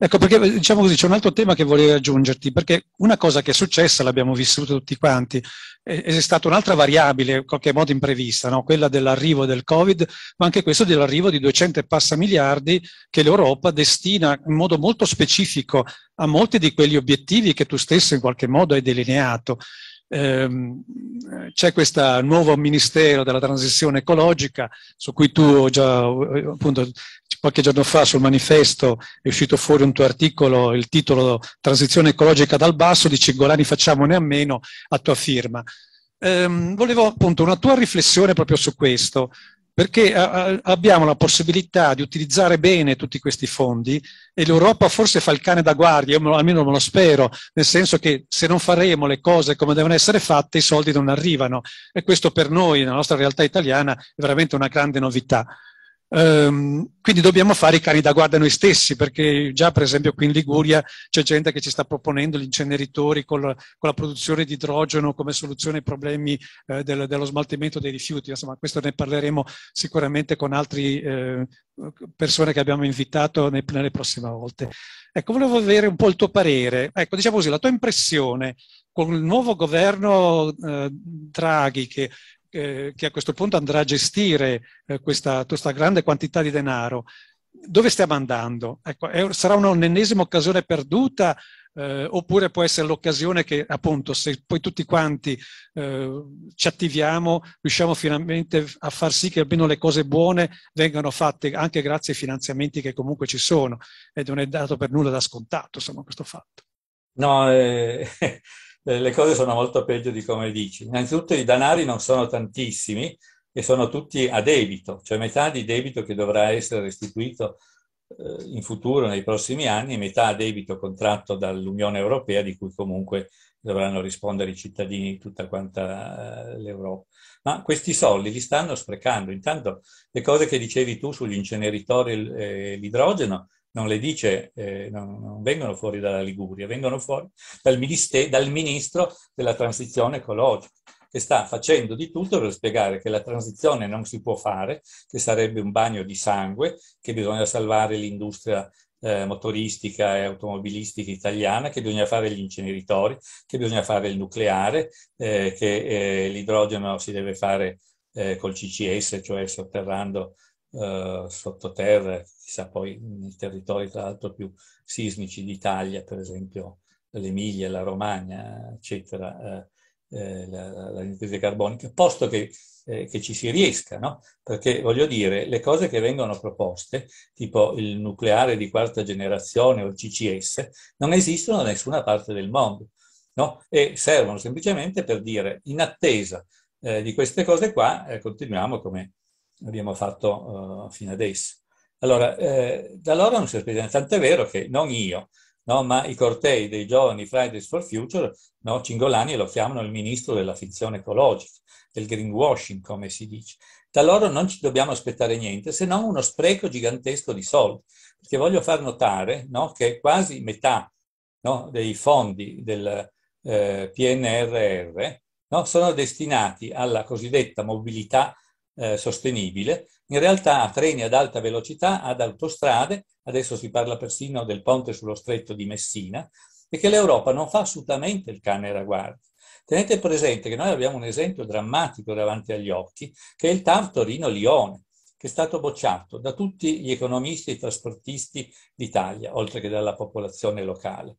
Ecco, perché eh, diciamo così, c'è un altro tema che volevo aggiungerti, perché una cosa che è successa, l'abbiamo vissuto tutti quanti, è, è stata un'altra variabile, in qualche modo imprevista, no? quella dell'arrivo del Covid, ma anche questo dell'arrivo di 200 e passa miliardi che l'Europa destina in modo molto specifico a molti di quegli obiettivi che tu stesso in qualche modo hai delineato ehm, c'è questo nuovo Ministero della Transizione Ecologica, su cui tu già, appunto, qualche giorno fa sul manifesto è uscito fuori un tuo articolo, il titolo Transizione Ecologica dal basso, di Cingolani facciamone a meno, a tua firma. Ehm, volevo appunto una tua riflessione proprio su questo perché a, abbiamo la possibilità di utilizzare bene tutti questi fondi e l'Europa forse fa il cane da guardia, io me, almeno me lo spero, nel senso che se non faremo le cose come devono essere fatte i soldi non arrivano e questo per noi, nella nostra realtà italiana, è veramente una grande novità. Um, quindi dobbiamo fare i cani da guardia noi stessi, perché già per esempio qui in Liguria c'è gente che ci sta proponendo gli inceneritori con la, con la produzione di idrogeno come soluzione ai problemi eh, del, dello smaltimento dei rifiuti. Insomma, questo ne parleremo sicuramente con altre eh, persone che abbiamo invitato nei, nelle prossime volte. Ecco, volevo avere un po' il tuo parere, ecco, diciamo così, la tua impressione con il nuovo governo eh, Draghi che eh, che a questo punto andrà a gestire eh, questa, questa, grande quantità di denaro, dove stiamo andando? Ecco, è, sarà un'ennesima occasione perduta eh, oppure può essere l'occasione che appunto se poi tutti quanti eh, ci attiviamo riusciamo finalmente a far sì che almeno le cose buone vengano fatte anche grazie ai finanziamenti che comunque ci sono ed non è dato per nulla da scontato insomma questo fatto. No, eh, eh, le cose sono molto peggio di come dici. Innanzitutto i danari non sono tantissimi e sono tutti a debito, cioè metà di debito che dovrà essere restituito eh, in futuro, nei prossimi anni, metà a debito contratto dall'Unione Europea di cui comunque dovranno rispondere i cittadini di tutta quanta eh, l'Europa. Ma questi soldi li stanno sprecando. Intanto le cose che dicevi tu sugli inceneritori e l'idrogeno non le dice, eh, non, non, vengono fuori dalla Liguria, vengono fuori dal, minister- dal ministro della transizione ecologica che sta facendo di tutto per spiegare che la transizione non si può fare, che sarebbe un bagno di sangue, che bisogna salvare l'industria eh, motoristica e automobilistica italiana, che bisogna fare gli inceneritori, che bisogna fare il nucleare, eh, che eh, l'idrogeno si deve fare eh, col CCS, cioè sotterrando eh, sottoterra, chissà poi nei mm, territori tra l'altro più sismici d'Italia, per esempio l'Emilia, la Romagna, eccetera, eh, eh la, l'anidride carbonica, posto che, eh, che, ci si riesca, no? Perché voglio dire, le cose che vengono proposte, tipo il nucleare di quarta generazione o il CCS, non esistono da nessuna parte del mondo, no? E servono semplicemente per dire, in attesa eh, di queste cose qua, eh, continuiamo come abbiamo fatto eh, fino adesso. Allora, eh, da loro non si aspetta, tant'è vero che non io, no, ma i cortei dei giovani Fridays for Future, no, Cingolani lo chiamano il ministro della finzione ecologica, del greenwashing, come si dice. Da loro non ci dobbiamo aspettare niente, se non uno spreco gigantesco di soldi, perché voglio far notare no, che quasi metà dei fondi del eh, PNRR sono destinati alla cosiddetta mobilità eh, sostenibile, in realtà a treni ad alta velocità, ad autostrade, adesso si parla persino del ponte sullo stretto di Messina, e che l'Europa non fa assolutamente il cane ragguardi. Tenete presente che noi abbiamo un esempio drammatico davanti agli occhi, che è il TAV Torino-Lione, che è stato bocciato da tutti gli economisti e trasportisti d'Italia, oltre che dalla popolazione locale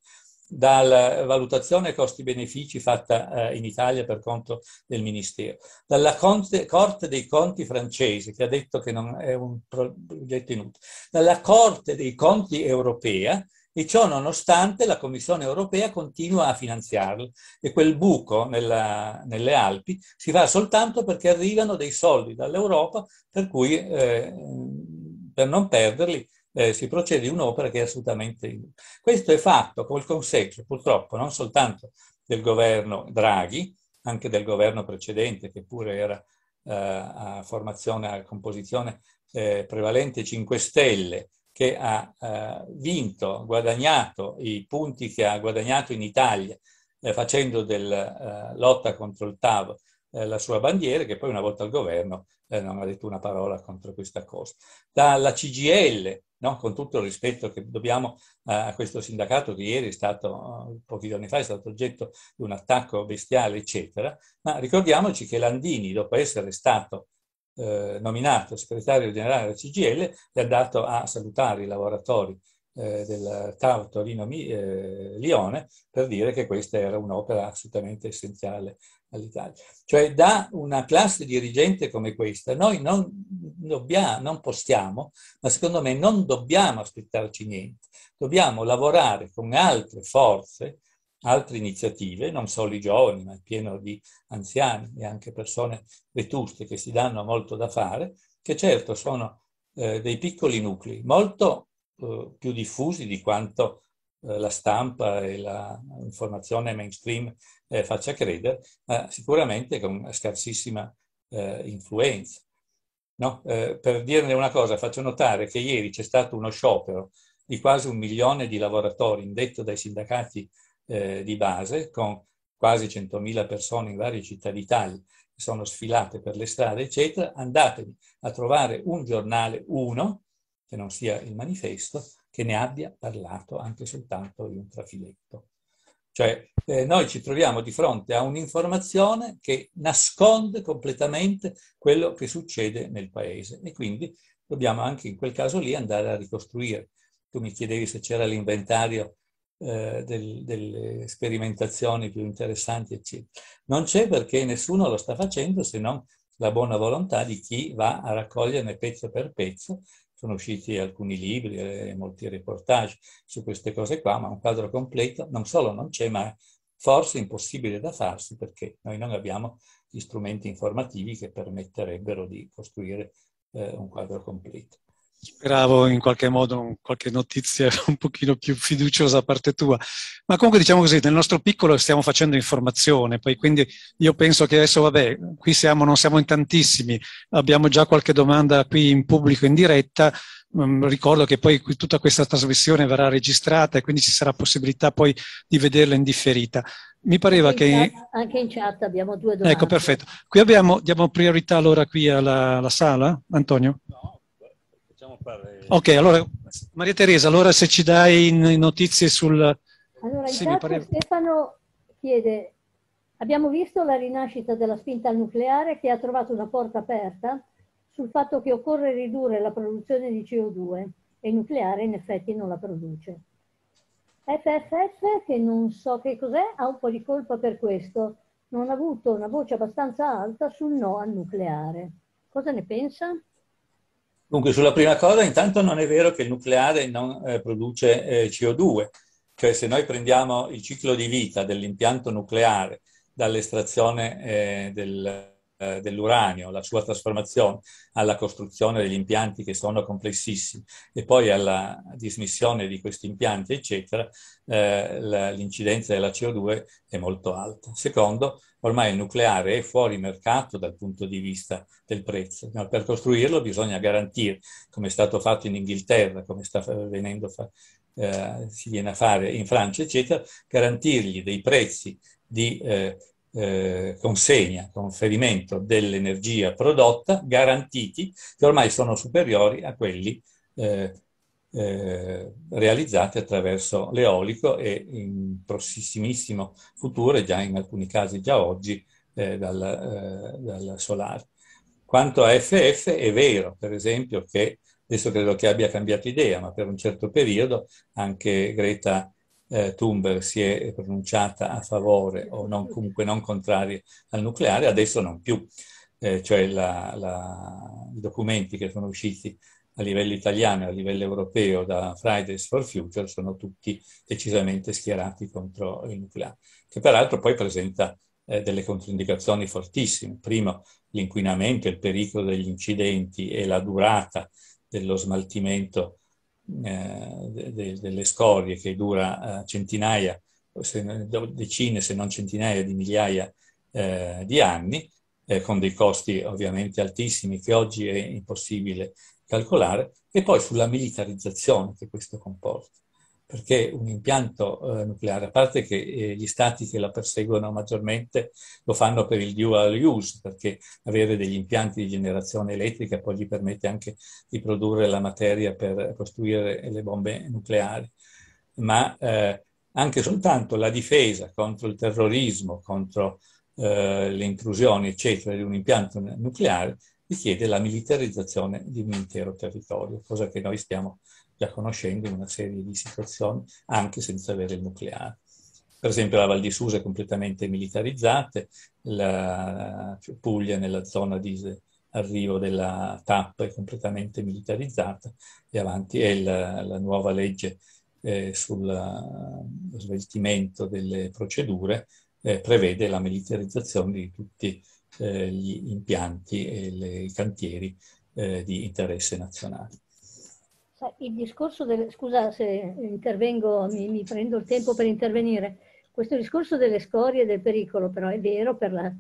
dalla eh, valutazione costi-benefici fatta eh, in Italia per conto del Ministero, dalla Conte, Corte dei Conti francese che ha detto che non è un progetto inutile, dalla Corte dei Conti europea e ciò nonostante la Commissione europea continua a finanziarlo e quel buco nella, nelle Alpi si fa soltanto perché arrivano dei soldi dall'Europa per cui eh, per non perderli eh, si procede in un'opera che è assolutamente... Questo è fatto col consenso, purtroppo, non soltanto del governo Draghi, anche del governo precedente, che pure era eh, a formazione, a composizione eh, prevalente 5 Stelle, che ha eh, vinto, guadagnato i punti che ha guadagnato in Italia eh, facendo della eh, lotta contro il TAV eh, la sua bandiera, che poi una volta al governo eh, non ha detto una parola contro questa cosa. Dalla CGL no? con tutto il rispetto che dobbiamo eh, a questo sindacato che ieri è stato, eh, pochi giorni fa, è stato oggetto di un attacco bestiale, eccetera, ma ricordiamoci che Landini, dopo essere stato eh, nominato segretario generale della CGL, è andato a salutare i lavoratori eh, del TAR Torino-Lione eh, per dire che questa era un'opera assolutamente essenziale all'Italia. Cioè da una classe dirigente come questa noi non, dobbiamo, non possiamo, ma secondo me non dobbiamo aspettarci niente, dobbiamo lavorare con altre forze, altre iniziative, non solo i giovani, ma il pieno di anziani e anche persone vetuste che si danno molto da fare, che certo sono eh, dei piccoli nuclei, molto eh, più diffusi di quanto eh, la stampa e l'informazione mainstream eh, faccia credere, ma sicuramente con scarsissima eh, influenza. No? per dirne una cosa, faccio notare che ieri c'è stato uno sciopero di quasi un milione di lavoratori indetto dai sindacati di base, con quasi 100.000 persone in varie città d'Italia che sono sfilate per le strade, eccetera, andatevi a trovare un giornale, uno, che non sia il manifesto, che ne abbia parlato anche soltanto in un trafiletto. Cioè eh, noi ci troviamo di fronte a un'informazione che nasconde completamente quello che succede nel paese e quindi dobbiamo anche in quel caso lì andare a ricostruire. Tu mi chiedevi se c'era l'inventario eh, del, delle sperimentazioni più interessanti, eccetera. Non c'è perché nessuno lo sta facendo se non la buona volontà di chi va a raccoglierne pezzo per pezzo sono usciti alcuni libri, e molti reportage su queste cose qua, ma un quadro completo non solo non c'è, ma forse impossibile da farsi perché noi non abbiamo gli strumenti informativi che permetterebbero di costruire eh, un quadro completo speravo in qualche modo qualche notizia un pochino più fiduciosa da parte tua. Ma comunque diciamo così, nel nostro piccolo stiamo facendo informazione, poi quindi io penso che adesso, vabbè, qui siamo, non siamo in tantissimi, abbiamo già qualche domanda qui in pubblico, in diretta, mm, ricordo che poi tutta questa trasmissione verrà registrata e quindi ci sarà possibilità poi di vederla in differita. Mi pareva anche che... Chat, anche in chat abbiamo due ecco, domande. Ecco, perfetto. Qui abbiamo, diamo priorità allora qui alla, alla sala, Antonio? No parlare. Eh, ok, eh, allora eh, Maria Teresa, allora se ci dai notizie sul... Allora, sì, pareva... Stefano chiede, abbiamo visto la rinascita della spinta al nucleare che ha trovato una porta aperta sul fatto che occorre ridurre la produzione di CO2 e il nucleare in effetti non la produce. FFF, che non so che cos'è, ha un po' di colpa per questo. Non ha avuto una voce abbastanza alta sul no al nucleare. Cosa ne pensa? Dunque, sulla prima cosa, intanto non è vero che il nucleare non eh, produce eh, CO2, cioè se noi prendiamo il ciclo di vita dell'impianto nucleare dall'estrazione eh, del, eh, dell'uranio, la sua trasformazione, alla costruzione degli impianti che sono complessissimi e poi alla dismissione di questi impianti, eccetera, eh, l'incidenza della CO2 è molto alta. Secondo, ormai il nucleare è fuori mercato dal punto di vista del prezzo. No, per costruirlo bisogna garantire, come è stato fatto in Inghilterra, come sta venendo fa, eh, si viene a fare in Francia, eccetera, garantirgli dei prezzi di eh, eh, consegna, conferimento dell'energia prodotta garantiti che ormai sono superiori a quelli eh, eh, realizzati attraverso l'eolico e in prossimissimo futuro, e già in alcuni casi già oggi, eh, dal, eh, dal, solare. Quanto a FF è vero, per esempio, che adesso credo che abbia cambiato idea, ma per un certo periodo anche Greta eh, Thunberg si è pronunciata a favore o non, comunque non contraria al nucleare, adesso non più. Eh, cioè la, la, i documenti che sono usciti a livello italiano e a livello europeo da Fridays for Future sono tutti decisamente schierati contro il nucleare, che peraltro poi presenta eh, delle controindicazioni fortissime. Primo, l'inquinamento, il pericolo degli incidenti e la durata dello smaltimento eh, de, delle scorie che dura eh, centinaia, se, decine se non centinaia di migliaia eh, di anni, con dei costi ovviamente altissimi che oggi è impossibile calcolare, e poi sulla militarizzazione che questo comporta perché un impianto eh, nucleare, a parte che eh, gli stati che la perseguono maggiormente lo fanno per il dual use, perché avere degli impianti di generazione elettrica poi gli permette anche di produrre la materia per costruire le bombe nucleari, ma eh, anche soltanto la difesa contro il terrorismo, contro eh, le intrusioni, eccetera, di un impianto nucleare richiede la militarizzazione di un intero territorio, cosa che noi stiamo facendo già conoscendo in una serie di situazioni anche senza avere il nucleare. Per esempio la Val di Susa è completamente militarizzata, la Puglia nella zona di arrivo della TAP è completamente militarizzata e avanti è la, la nuova legge eh, sul svestimento delle procedure eh, prevede la militarizzazione di tutti eh, gli impianti e i cantieri eh, di interesse nazionale il discorso del, scusa se intervengo, mi, mi, prendo il tempo per intervenire. Questo discorso delle scorie del pericolo però è vero per la,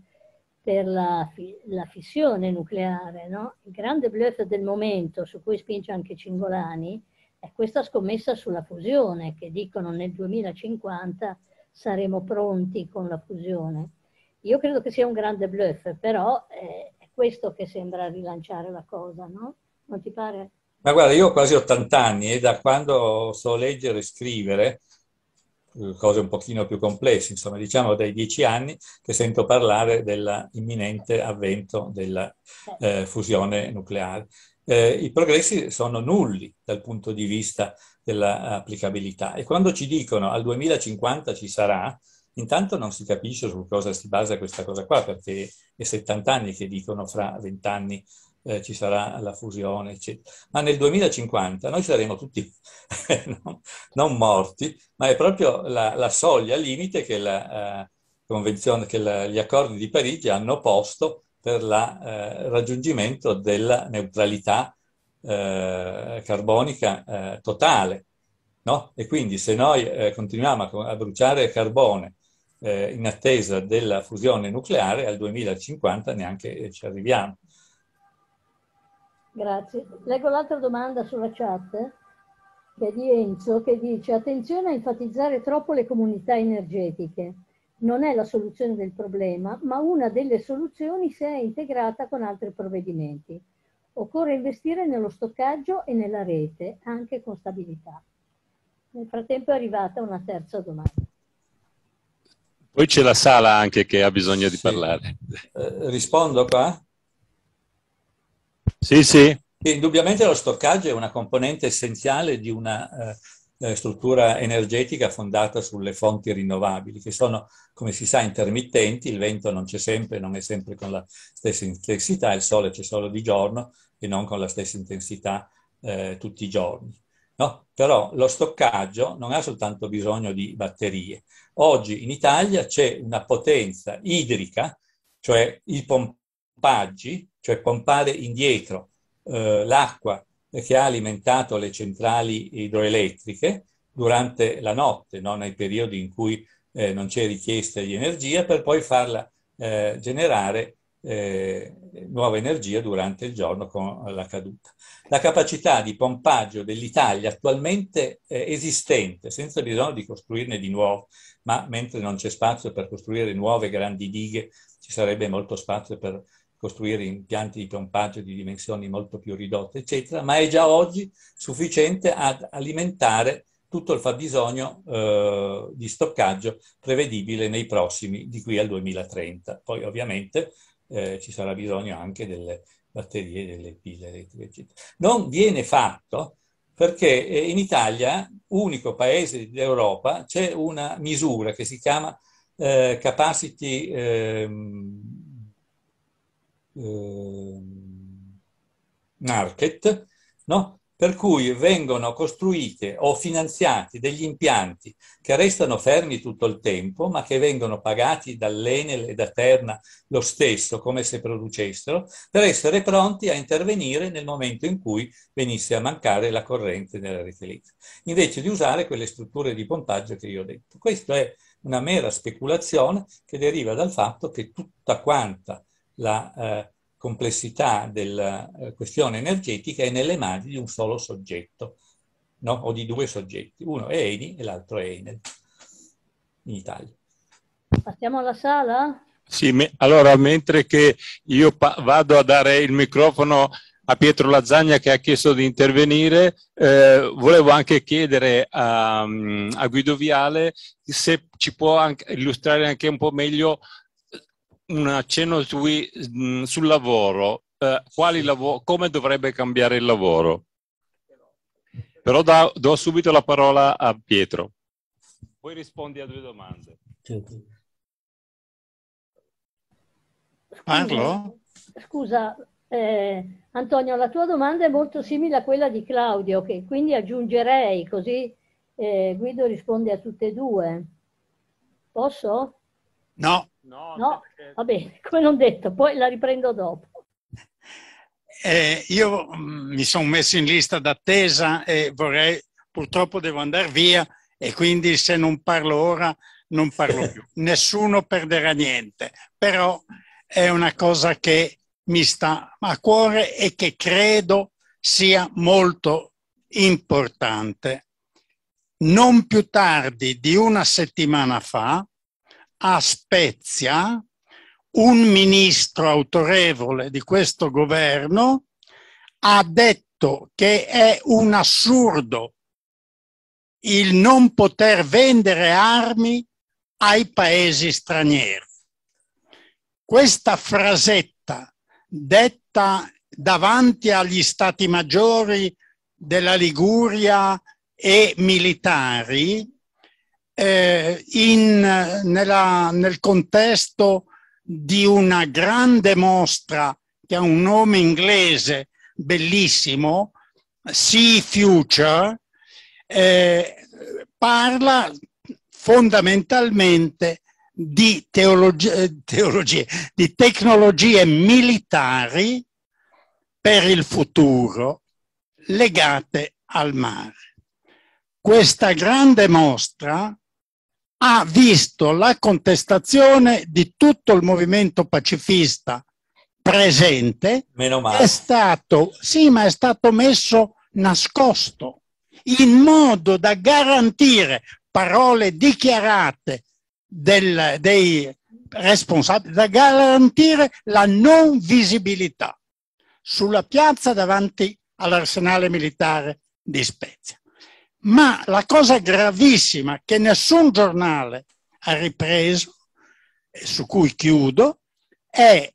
per la, la fissione nucleare. No? Il grande bluff del momento, su cui spinge anche Cingolani, è questa scommessa sulla fusione, che dicono nel 2050 saremo pronti con la fusione. Io credo che sia un grande bluff, però eh, è questo che sembra rilanciare la cosa, no? Non ti pare? Ma guarda, io ho quasi 80 anni e da quando so leggere e scrivere, eh, cose un pochino più complesse, insomma, diciamo dai dieci anni che sento parlare dell'imminente avvento della eh. eh, fusione nucleare. Eh, I progressi sono nulli dal punto di vista dell'applicabilità e quando ci dicono al 2050 ci sarà, intanto non si capisce su cosa si basa questa cosa qua, perché è 70 anni che dicono fra 20 anni eh, ci sarà la fusione, eccetera. Ma nel 2050 noi saremo tutti non, non, morti, ma è proprio la, la soglia limite che, la, eh, che la, gli accordi di Parigi hanno posto per il eh, raggiungimento della neutralità eh, carbonica eh, totale. No? E quindi se noi eh, continuiamo a, a bruciare carbone in attesa della fusione nucleare, al 2050 neanche ci arriviamo. Grazie. Leggo l'altra domanda sulla chat che è di Enzo che dice attenzione a enfatizzare troppo le comunità energetiche. Non è la soluzione del problema, ma una delle soluzioni se è integrata con altri provvedimenti. Occorre investire nello stoccaggio e nella rete, anche con stabilità. Nel frattempo è arrivata una terza domanda. Poi c'è la sala anche che ha bisogno di parlare. Eh, rispondo qua? Sì, sì. E, indubbiamente lo stoccaggio è una componente essenziale di una eh, eh, struttura energetica fondata sulle fonti rinnovabili, che sono, come si sa, intermittenti, il vento non c'è sempre, non è sempre con la stessa intensità, il sole c'è solo di giorno e non con la stessa intensità eh, tutti i giorni. No? Però lo stoccaggio non ha soltanto bisogno di batterie. Oggi in Italia c'è una potenza idrica, cioè il pompaggio, pompaggi, cioè pompare indietro eh, l'acqua che ha alimentato le centrali idroelettriche durante la notte, no? nei periodi in cui eh, non c'è richiesta di energia, per poi farla eh, generare eh, nuova energia durante il giorno con la caduta. La capacità di pompaggio dell'Italia attualmente esistente, senza bisogno di costruirne di nuovo, ma mentre non c'è spazio per costruire nuove grandi dighe, ci sarebbe molto spazio per costruire impianti di pompaggio di dimensioni molto più ridotte, eccetera, ma è già oggi sufficiente ad alimentare tutto il fabbisogno eh, di stoccaggio prevedibile nei prossimi, di qui al 2030. Poi ovviamente eh, ci sarà bisogno anche delle batterie, delle pile elettriche, eccetera. Non viene fatto perché eh, in Italia, unico paese d'Europa, c'è una misura che si chiama eh, capacity ehm, eh, market, no? per cui vengono costruite o finanziati degli impianti che restano fermi tutto il tempo, ma che vengono pagati dall'Enel e da Terna lo stesso, come se producessero, per essere pronti a intervenire nel momento in cui venisse a mancare la corrente nella rete elettrica, invece di usare quelle strutture di pompaggio che io ho detto. Questa è una mera speculazione che deriva dal fatto che tutta quanta la eh, complessità della eh, questione energetica è nelle mani di un solo soggetto, no? o di due soggetti, uno è Eni e l'altro è Enel in Italia. Passiamo alla sala? Sì, me allora mentre che io vado a dare il microfono a Pietro Lazzagna che ha chiesto di intervenire, eh, volevo anche chiedere a, mm, a Guido Viale se ci può anche illustrare anche un po' meglio un accenno sui, mm, sul lavoro, eh, lav- come dovrebbe cambiare il lavoro. Però da, do subito la parola a Pietro. Poi rispondi a due domande. Certo. Parlo? Scusa, eh, Antonio, la tua domanda è molto simile a quella di Claudio, che quindi aggiungerei così eh, Guido risponde a tutte e due. Posso? No, No, no perché... va bene, come non detto, poi la riprendo dopo. Eh, io mm, mi sono messo in lista d'attesa e vorrei, purtroppo devo andare via e quindi se non parlo ora non parlo più. Nessuno perderà niente, però è una cosa che mi sta a cuore e che credo sia molto importante. Non più tardi di una settimana fa a Spezia un ministro autorevole di questo governo ha detto che è un assurdo il non poter vendere armi ai paesi stranieri. Questa frasetta detta davanti agli stati maggiori della Liguria e militari eh, in, nella, nel contesto di una grande mostra che ha un nome inglese bellissimo, Sea Future, eh, parla fondamentalmente di, teologie, eh, teologie, di tecnologie militari per il futuro legate al mare. Questa grande mostra ha visto la contestazione di tutto il movimento pacifista presente, Meno male. È stato, sì, ma è stato messo nascosto in modo da garantire parole dichiarate del, dei responsabili, da garantire la non visibilità sulla piazza davanti all'arsenale militare di Spezia. Ma la cosa gravissima che nessun giornale ha ripreso, su cui chiudo, è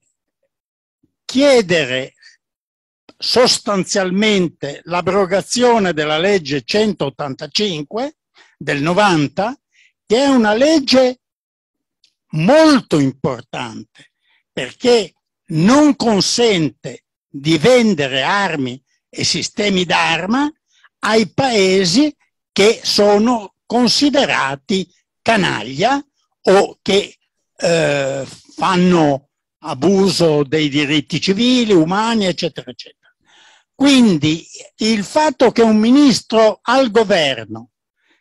chiedere sostanzialmente l'abrogazione della legge 185 del 90, che è una legge molto importante perché non consente di vendere armi e sistemi d'arma ai paesi che sono considerati canaglia o che eh, fanno abuso dei diritti civili, umani, eccetera, eccetera. Quindi il fatto che un ministro al governo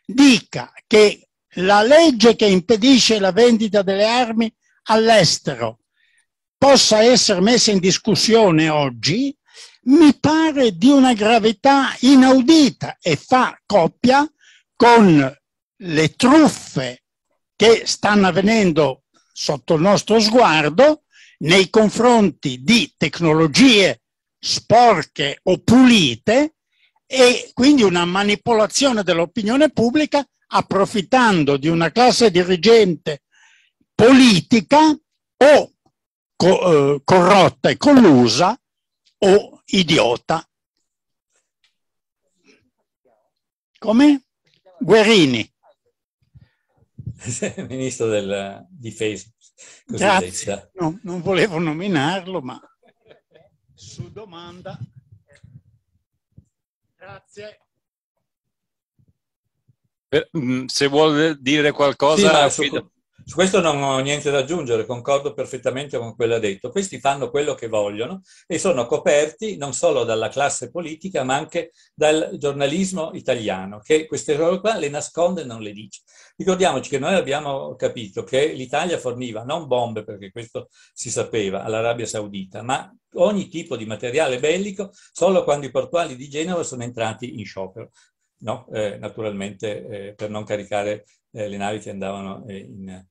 dica che la legge che impedisce la vendita delle armi all'estero possa essere messa in discussione oggi mi pare di una gravità inaudita e fa coppia con le truffe che stanno avvenendo sotto il nostro sguardo nei confronti di tecnologie sporche o pulite e quindi una manipolazione dell'opinione pubblica approfittando di una classe dirigente politica o co- eh, corrotta e collusa o idiota. Come? Guerini. Ministro del, difesa. Grazie, no, non volevo nominarlo, ma su domanda. Grazie. Eh, mm, se vuole dire qualcosa, sì, su questo non ho niente da aggiungere, concordo perfettamente con quello che ha detto. Questi fanno quello che vogliono e sono coperti non solo dalla classe politica, ma anche dal giornalismo italiano, che queste cose qua le nasconde e non le dice. Ricordiamoci che noi abbiamo capito che l'Italia forniva non bombe, perché questo si sapeva, all'Arabia Saudita, ma ogni tipo di materiale bellico solo quando i portuali di Genova sono entrati in sciopero. No, eh, naturalmente eh, per non caricare eh, le navi che andavano eh, in,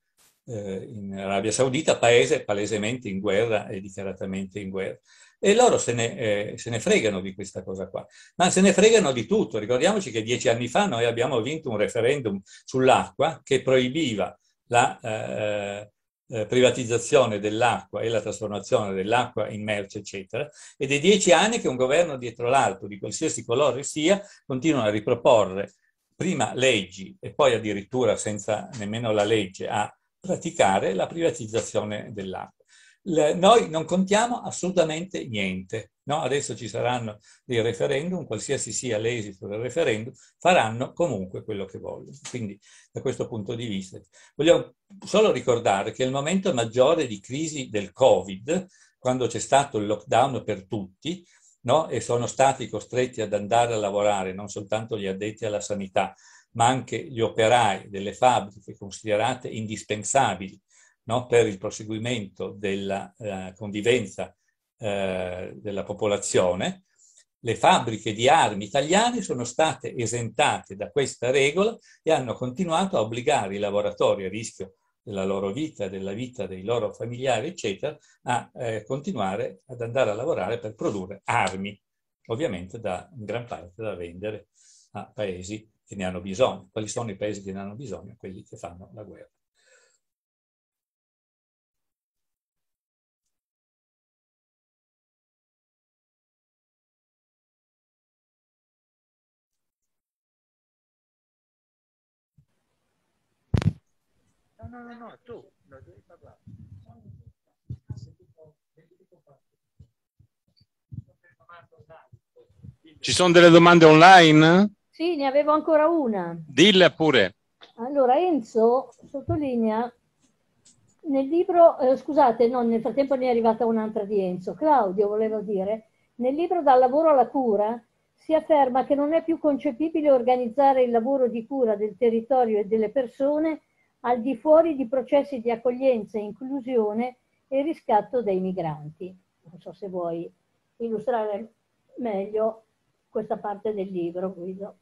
eh, in Arabia Saudita, paese palesemente in guerra e dichiaratamente in guerra. E loro se ne, eh, se ne, fregano di questa cosa qua, ma se ne fregano di tutto. Ricordiamoci che dieci anni fa noi abbiamo vinto un referendum sull'acqua che proibiva la eh, eh privatizzazione dell'acqua e la trasformazione dell'acqua in merce, eccetera. Ed è dieci anni che un governo dietro l'altro, di qualsiasi colore sia, continua a riproporre prima leggi e poi addirittura senza nemmeno la legge a praticare la privatizzazione dell'acqua. Noi non contiamo assolutamente niente. No? Adesso ci saranno dei referendum, qualsiasi sia l'esito del referendum, faranno comunque quello che vogliono. Quindi da questo punto di vista Voglio solo ricordare che il momento maggiore di crisi del Covid, quando c'è stato il lockdown per tutti, no? e sono stati costretti ad andare a lavorare non soltanto gli addetti alla sanità, ma anche gli operai delle fabbriche considerate indispensabili no, per il proseguimento della eh, convivenza eh, della popolazione, le fabbriche di armi italiane sono state esentate da questa regola e hanno continuato a obbligare i lavoratori a rischio della loro vita, della vita dei loro familiari, eccetera, a eh, continuare ad andare a lavorare per produrre armi, ovviamente da, in gran parte da vendere a paesi che ne hanno bisogno, quali sono i paesi che ne hanno bisogno, quelli che fanno la guerra. No, no, no, no, tu, non devi parlare. Ci sono delle domande online? Sì, ne avevo ancora una. Dilla pure. Allora, Enzo sottolinea nel libro, eh, scusate, no, nel frattempo ne è arrivata un'altra di Enzo. Claudio, volevo dire, nel libro Dal lavoro alla cura si afferma che non è più concepibile organizzare il lavoro di cura del territorio e delle persone al di fuori di processi di accoglienza, inclusione e riscatto dei migranti. Non so se vuoi illustrare meglio questa parte del libro, Guido.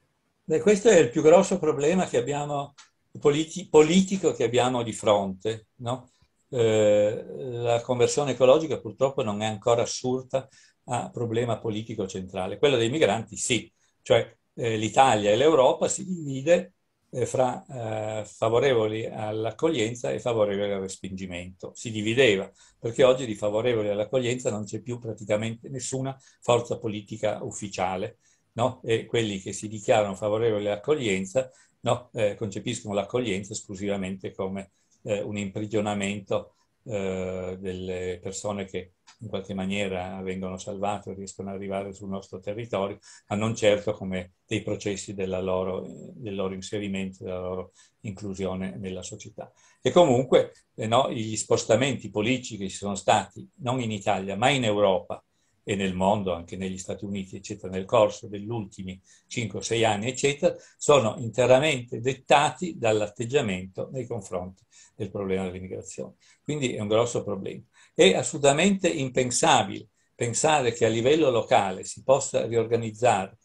Beh, questo è il più grosso problema che abbiamo, politi- politico che abbiamo di fronte. No? Eh, la conversione ecologica purtroppo non è ancora assurda a problema politico centrale. Quello dei migranti sì, cioè eh, l'Italia e l'Europa si divide eh, fra eh, favorevoli all'accoglienza e favorevoli al respingimento. Si divideva, perché oggi di favorevoli all'accoglienza non c'è più praticamente nessuna forza politica ufficiale no? e quelli che si dichiarano favorevoli all'accoglienza no? eh, concepiscono l'accoglienza esclusivamente come eh, un imprigionamento eh, delle persone che in qualche maniera vengono salvate o riescono ad arrivare sul nostro territorio, ma non certo come dei processi loro, del loro inserimento, della loro inclusione nella società. E comunque eh, no, gli spostamenti politici che ci sono stati, non in Italia, ma in Europa, e nel mondo, anche negli Stati Uniti, eccetera, nel corso degli ultimi 5-6 anni, eccetera, sono interamente dettati dall'atteggiamento nei confronti del problema dell'immigrazione. Quindi è un grosso problema. È assolutamente impensabile pensare che a livello locale si possa riorganizzare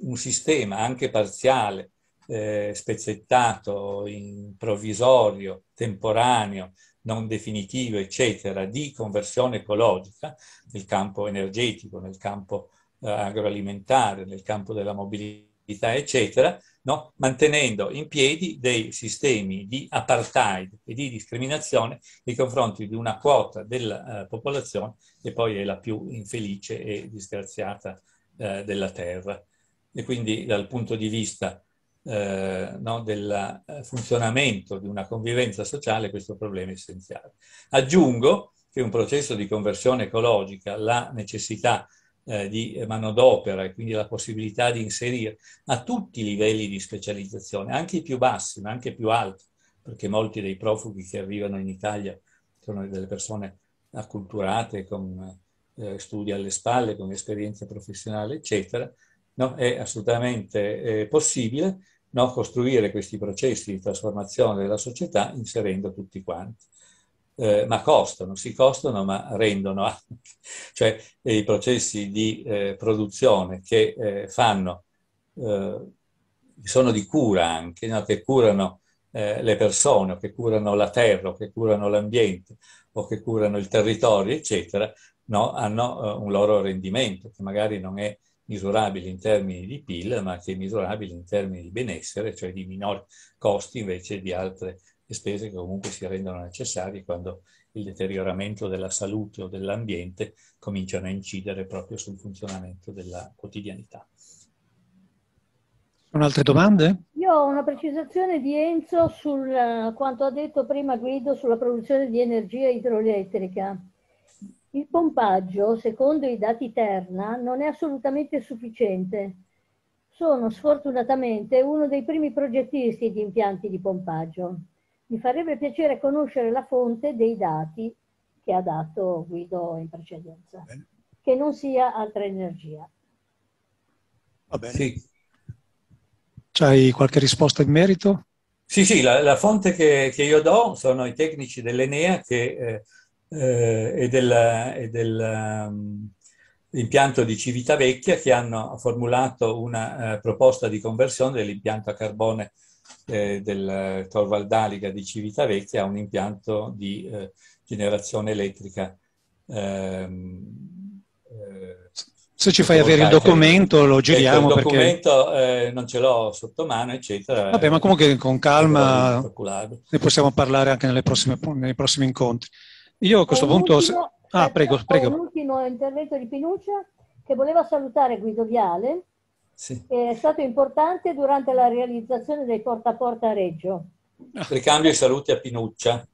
un sistema anche parziale, eh, spezzettato, in provvisorio, temporaneo, non definitivo, eccetera, di conversione ecologica nel campo energetico, nel campo eh, agroalimentare, nel campo della mobilità, eccetera, no? mantenendo in piedi dei sistemi di apartheid e di discriminazione nei confronti di una quota della eh, popolazione che poi è la più infelice e disgraziata eh, della terra. E quindi dal punto di vista eh, no, del eh, funzionamento di una convivenza sociale questo problema è essenziale. Aggiungo che un processo di conversione ecologica, la necessità eh, di manodopera e quindi la possibilità di inserire a tutti i livelli di specializzazione, anche i più bassi ma anche i più alti, perché molti dei profughi che arrivano in Italia sono delle persone acculturate, con eh, studi alle spalle, con esperienza professionale, eccetera, no? è assolutamente eh, possibile no? costruire questi processi di trasformazione della società inserendo tutti quanti. Eh, ma costano, si costano ma rendono, anche. cioè i processi di eh, produzione che eh, fanno, eh, sono di cura anche, no? che curano eh, le persone, o che curano la terra, o che curano l'ambiente o che curano il territorio, eccetera, no? hanno eh, un loro rendimento che magari non è misurabili in termini di PIL, ma anche misurabili in termini di benessere, cioè di minori costi invece di altre spese che comunque si rendono necessarie quando il deterioramento della salute o dell'ambiente cominciano a incidere proprio sul funzionamento della quotidianità. Sono altre domande? Io ho una precisazione di Enzo su eh, quanto ha detto prima Guido sulla produzione di energia idroelettrica. Il pompaggio, secondo i dati Terna, non è assolutamente sufficiente. Sono sfortunatamente uno dei primi progettisti di impianti di pompaggio. Mi farebbe piacere conoscere la fonte dei dati che ha dato Guido in precedenza, che non sia altra energia. Va bene. Sì. C'hai qualche risposta in merito? Sì, sì, la, la fonte che, che, io do sono i tecnici dell'Enea che eh, eh, e, dell'impianto ehm, um, di Civitavecchia che hanno formulato una uh, proposta di conversione dell'impianto a carbone eh, del Torvaldaliga di Civitavecchia a un impianto di eh, generazione elettrica. Ehm, eh, Se ci fai avere il documento lo giriamo. Ecco, il documento perché... eh, non ce l'ho sotto mano, eccetera. Vabbè, ma comunque con eh, calma ne possiamo parlare anche prossime, nei prossimi incontri. Io a questo punto... se... ah, eh, prego, prego. L'ultimo intervento di Pinuccia che voleva salutare Guido Viale, sì. è stato importante durante la realizzazione dei porta a porta a Reggio. Ricambio i saluti a Pinuccia.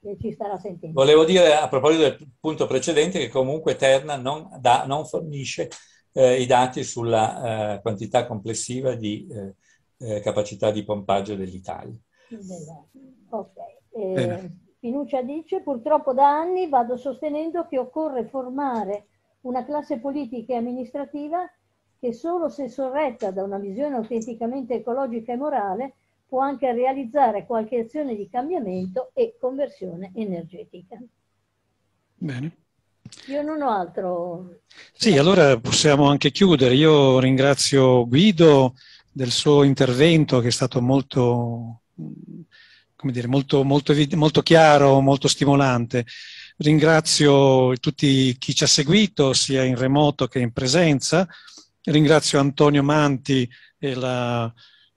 Che ci starà sentendo. Volevo dire a proposito del punto precedente che comunque Terna non, da, non fornisce eh, i dati sulla eh, quantità complessiva di eh, eh capacità di pompaggio dell'Italia. Esatto. Ok. Eh, Pinuccia dice purtroppo da anni vado sostenendo che occorre formare una classe politica e amministrativa che solo se sorretta da una visione autenticamente ecologica e morale può anche realizzare qualche azione di cambiamento e conversione energetica. Bene. Io non ho altro. Sì, allora possiamo anche chiudere. Io ringrazio Guido del suo intervento che è stato molto come dire, molto, molto, molto chiaro, molto stimolante. Ringrazio tutti chi ci ha seguito, sia in remoto che in presenza. Ringrazio Antonio Manti e, la,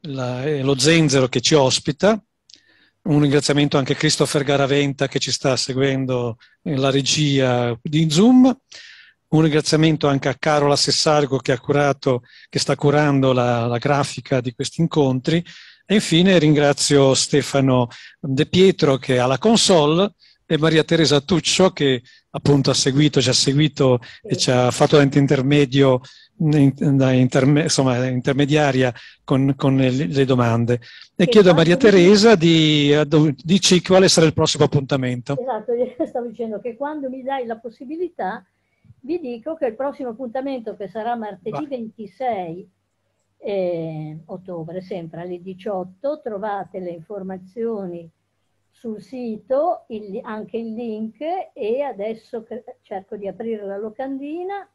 la, e lo Zenzero che ci ospita. Un ringraziamento anche a Christopher Garaventa che ci sta seguendo nella regia di Zoom. Un ringraziamento anche a Carola Sessargo che, ha curato, che sta curando la, la grafica di questi incontri e infine ringrazio Stefano De Pietro che è alla console e Maria Teresa Tuccio che appunto ha seguito, ci ha seguito e ci ha fatto da intermedio, da interme, insomma, intermediaria con, con le, domande. E che chiedo a Maria Teresa di dirci quale sarà il prossimo appuntamento. Esatto, stavo dicendo che quando mi dai la possibilità vi dico che il prossimo appuntamento che sarà martedì Va. 26 eh, ottobre, sempre alle 18. Trovate le informazioni sul sito, il, anche il link e adesso cerco di aprire la locandina.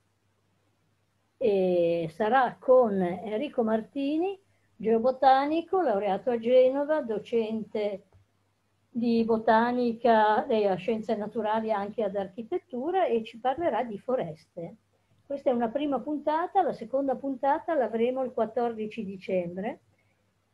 E sarà con Enrico Martini, geobotanico, laureato a Genova, docente di botanica e a scienze naturali anche ad architettura e ci parlerà di foreste. Questa è una prima puntata, la seconda puntata l'avremo il 14 dicembre.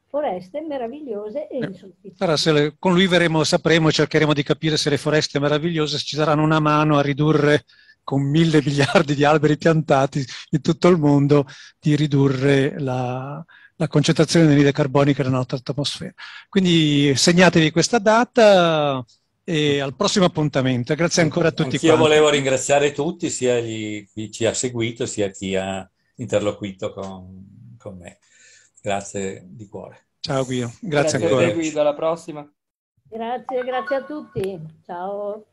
Foreste meravigliose e eh, insostituibili. con lui veremo, sapremo, cercheremo di capire se le foreste meravigliose ci daranno una mano a ridurre con mille miliardi di alberi piantati in tutto il mondo, di ridurre la, la concentrazione di anidride carbonica nella nostra atmosfera. Quindi segnatevi questa data, e al prossimo appuntamento. Grazie ancora a tutti. Io volevo ringraziare tutti, sia gli, chi ci ha seguito, sia chi ha interloquito con, con me. Grazie di cuore. Ciao Guido, grazie, grazie ancora. Grazie Guido, alla prossima. Grazie, grazie a tutti. Ciao.